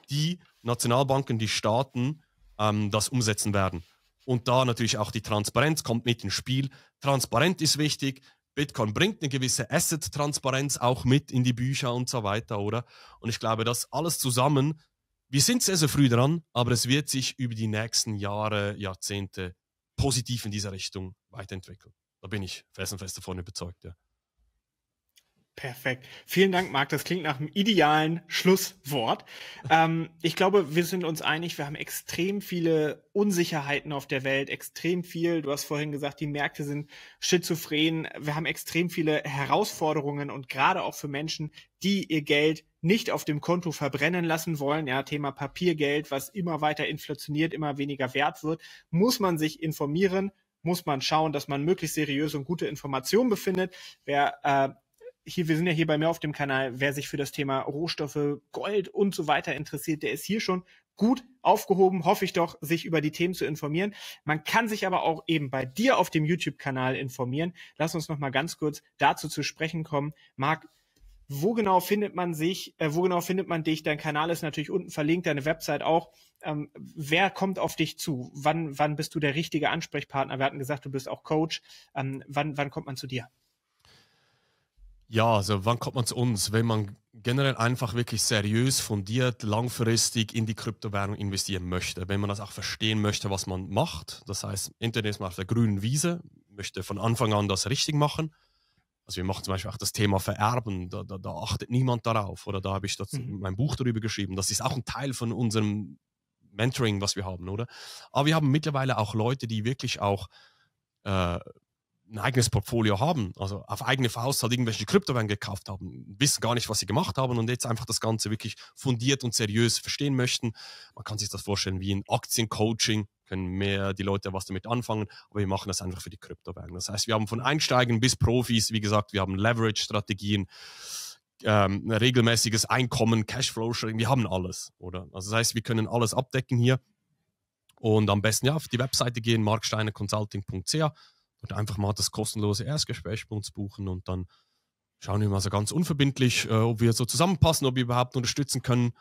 die Nationalbanken, die Staaten ähm, das umsetzen werden. Und da natürlich auch die Transparenz kommt mit ins Spiel. Transparent ist wichtig. Bitcoin bringt eine gewisse Asset-Transparenz auch mit in die Bücher und so weiter, oder? Und ich glaube, das alles zusammen, wir sind sehr, sehr früh dran, aber es wird sich über die nächsten Jahre, Jahrzehnte positiv in dieser Richtung weiterentwickeln. Da bin ich felsenfest davon überzeugt, ja. Perfekt. Vielen Dank, Marc. Das klingt nach einem idealen Schlusswort. Ähm, ich glaube, wir sind uns einig, wir haben extrem viele Unsicherheiten auf der Welt, extrem viel. Du hast vorhin gesagt, die Märkte sind schizophren. Wir haben extrem viele Herausforderungen und gerade auch für Menschen, die ihr Geld nicht auf dem Konto verbrennen lassen wollen, ja, Thema Papiergeld, was immer weiter inflationiert, immer weniger wert wird, muss man sich informieren, muss man schauen, dass man möglichst seriöse und gute Informationen befindet. Wer äh, hier, wir sind ja hier bei mir auf dem Kanal, wer sich für das Thema Rohstoffe, Gold und so weiter interessiert, der ist hier schon gut aufgehoben, hoffe ich doch, sich über die Themen zu informieren. Man kann sich aber auch eben bei dir auf dem YouTube-Kanal informieren. Lass uns noch mal ganz kurz dazu zu sprechen kommen. Marc, wo genau findet man sich, äh, wo genau findet man dich? Dein Kanal ist natürlich unten verlinkt, deine Website auch. Ähm, wer kommt auf dich zu? Wann, wann bist du der richtige Ansprechpartner? Wir hatten gesagt, du bist auch Coach. Ähm, wann, wann kommt man zu dir? Ja, also wann kommt man zu uns? Wenn man generell einfach wirklich seriös, fundiert, langfristig in die Kryptowährung investieren möchte. Wenn man das auch verstehen möchte, was man macht. Das heißt, Internet ist mal auf der grünen Wiese, möchte von Anfang an das richtig machen. Also wir machen zum Beispiel auch das Thema Vererben, da, da, da achtet niemand darauf. Oder da habe ich das, mhm. mein Buch darüber geschrieben. Das ist auch ein Teil von unserem Mentoring, was wir haben, oder? Aber wir haben mittlerweile auch Leute, die wirklich auch äh, ein eigenes Portfolio haben, also auf eigene Faust halt irgendwelche Kryptowährungen gekauft haben, wissen gar nicht, was sie gemacht haben und jetzt einfach das Ganze wirklich fundiert und seriös verstehen möchten. Man kann sich das vorstellen wie ein Aktiencoaching, können mehr die Leute was damit anfangen, aber wir machen das einfach für die Kryptowährungen. Das heißt, wir haben von Einsteigen bis Profis, wie gesagt, wir haben Leverage-Strategien, ähm, regelmäßiges Einkommen, Cashflow-Sharing, wir haben alles, oder? Also das heißt, wir können alles abdecken hier und am besten ja auf die Webseite gehen, marksteinerconsulting.ch und einfach mal das kostenlose Erstgespräch bei uns buchen und dann schauen wir mal so ganz unverbindlich, äh, ob wir so zusammenpassen, ob wir überhaupt unterstützen können.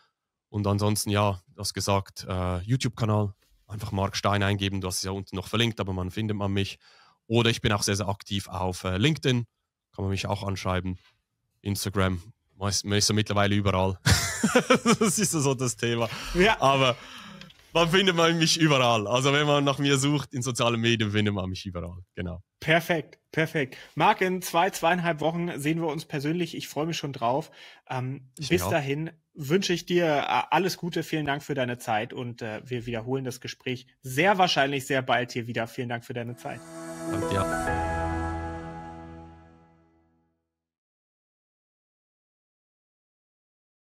Und ansonsten, ja, das gesagt, äh, YouTube-Kanal, einfach Mark Stein eingeben, du hast es ja unten noch verlinkt, aber man findet man mich. Oder ich bin auch sehr, sehr aktiv auf äh, LinkedIn, kann man mich auch anschreiben. Instagram, man ist, man ist ja mittlerweile überall. das ist so das Thema. Ja. Aber man findet man mich überall. Also wenn man nach mir sucht in sozialen Medien, findet man mich überall. Genau. Perfekt, perfekt. Marc, in zwei, zweieinhalb Wochen sehen wir uns persönlich. Ich freue mich schon drauf. Ähm, bis auch. dahin wünsche ich dir äh, alles Gute. Vielen Dank für deine Zeit und äh, wir wiederholen das Gespräch sehr wahrscheinlich sehr bald hier wieder. Vielen Dank für deine Zeit. Danke, ja.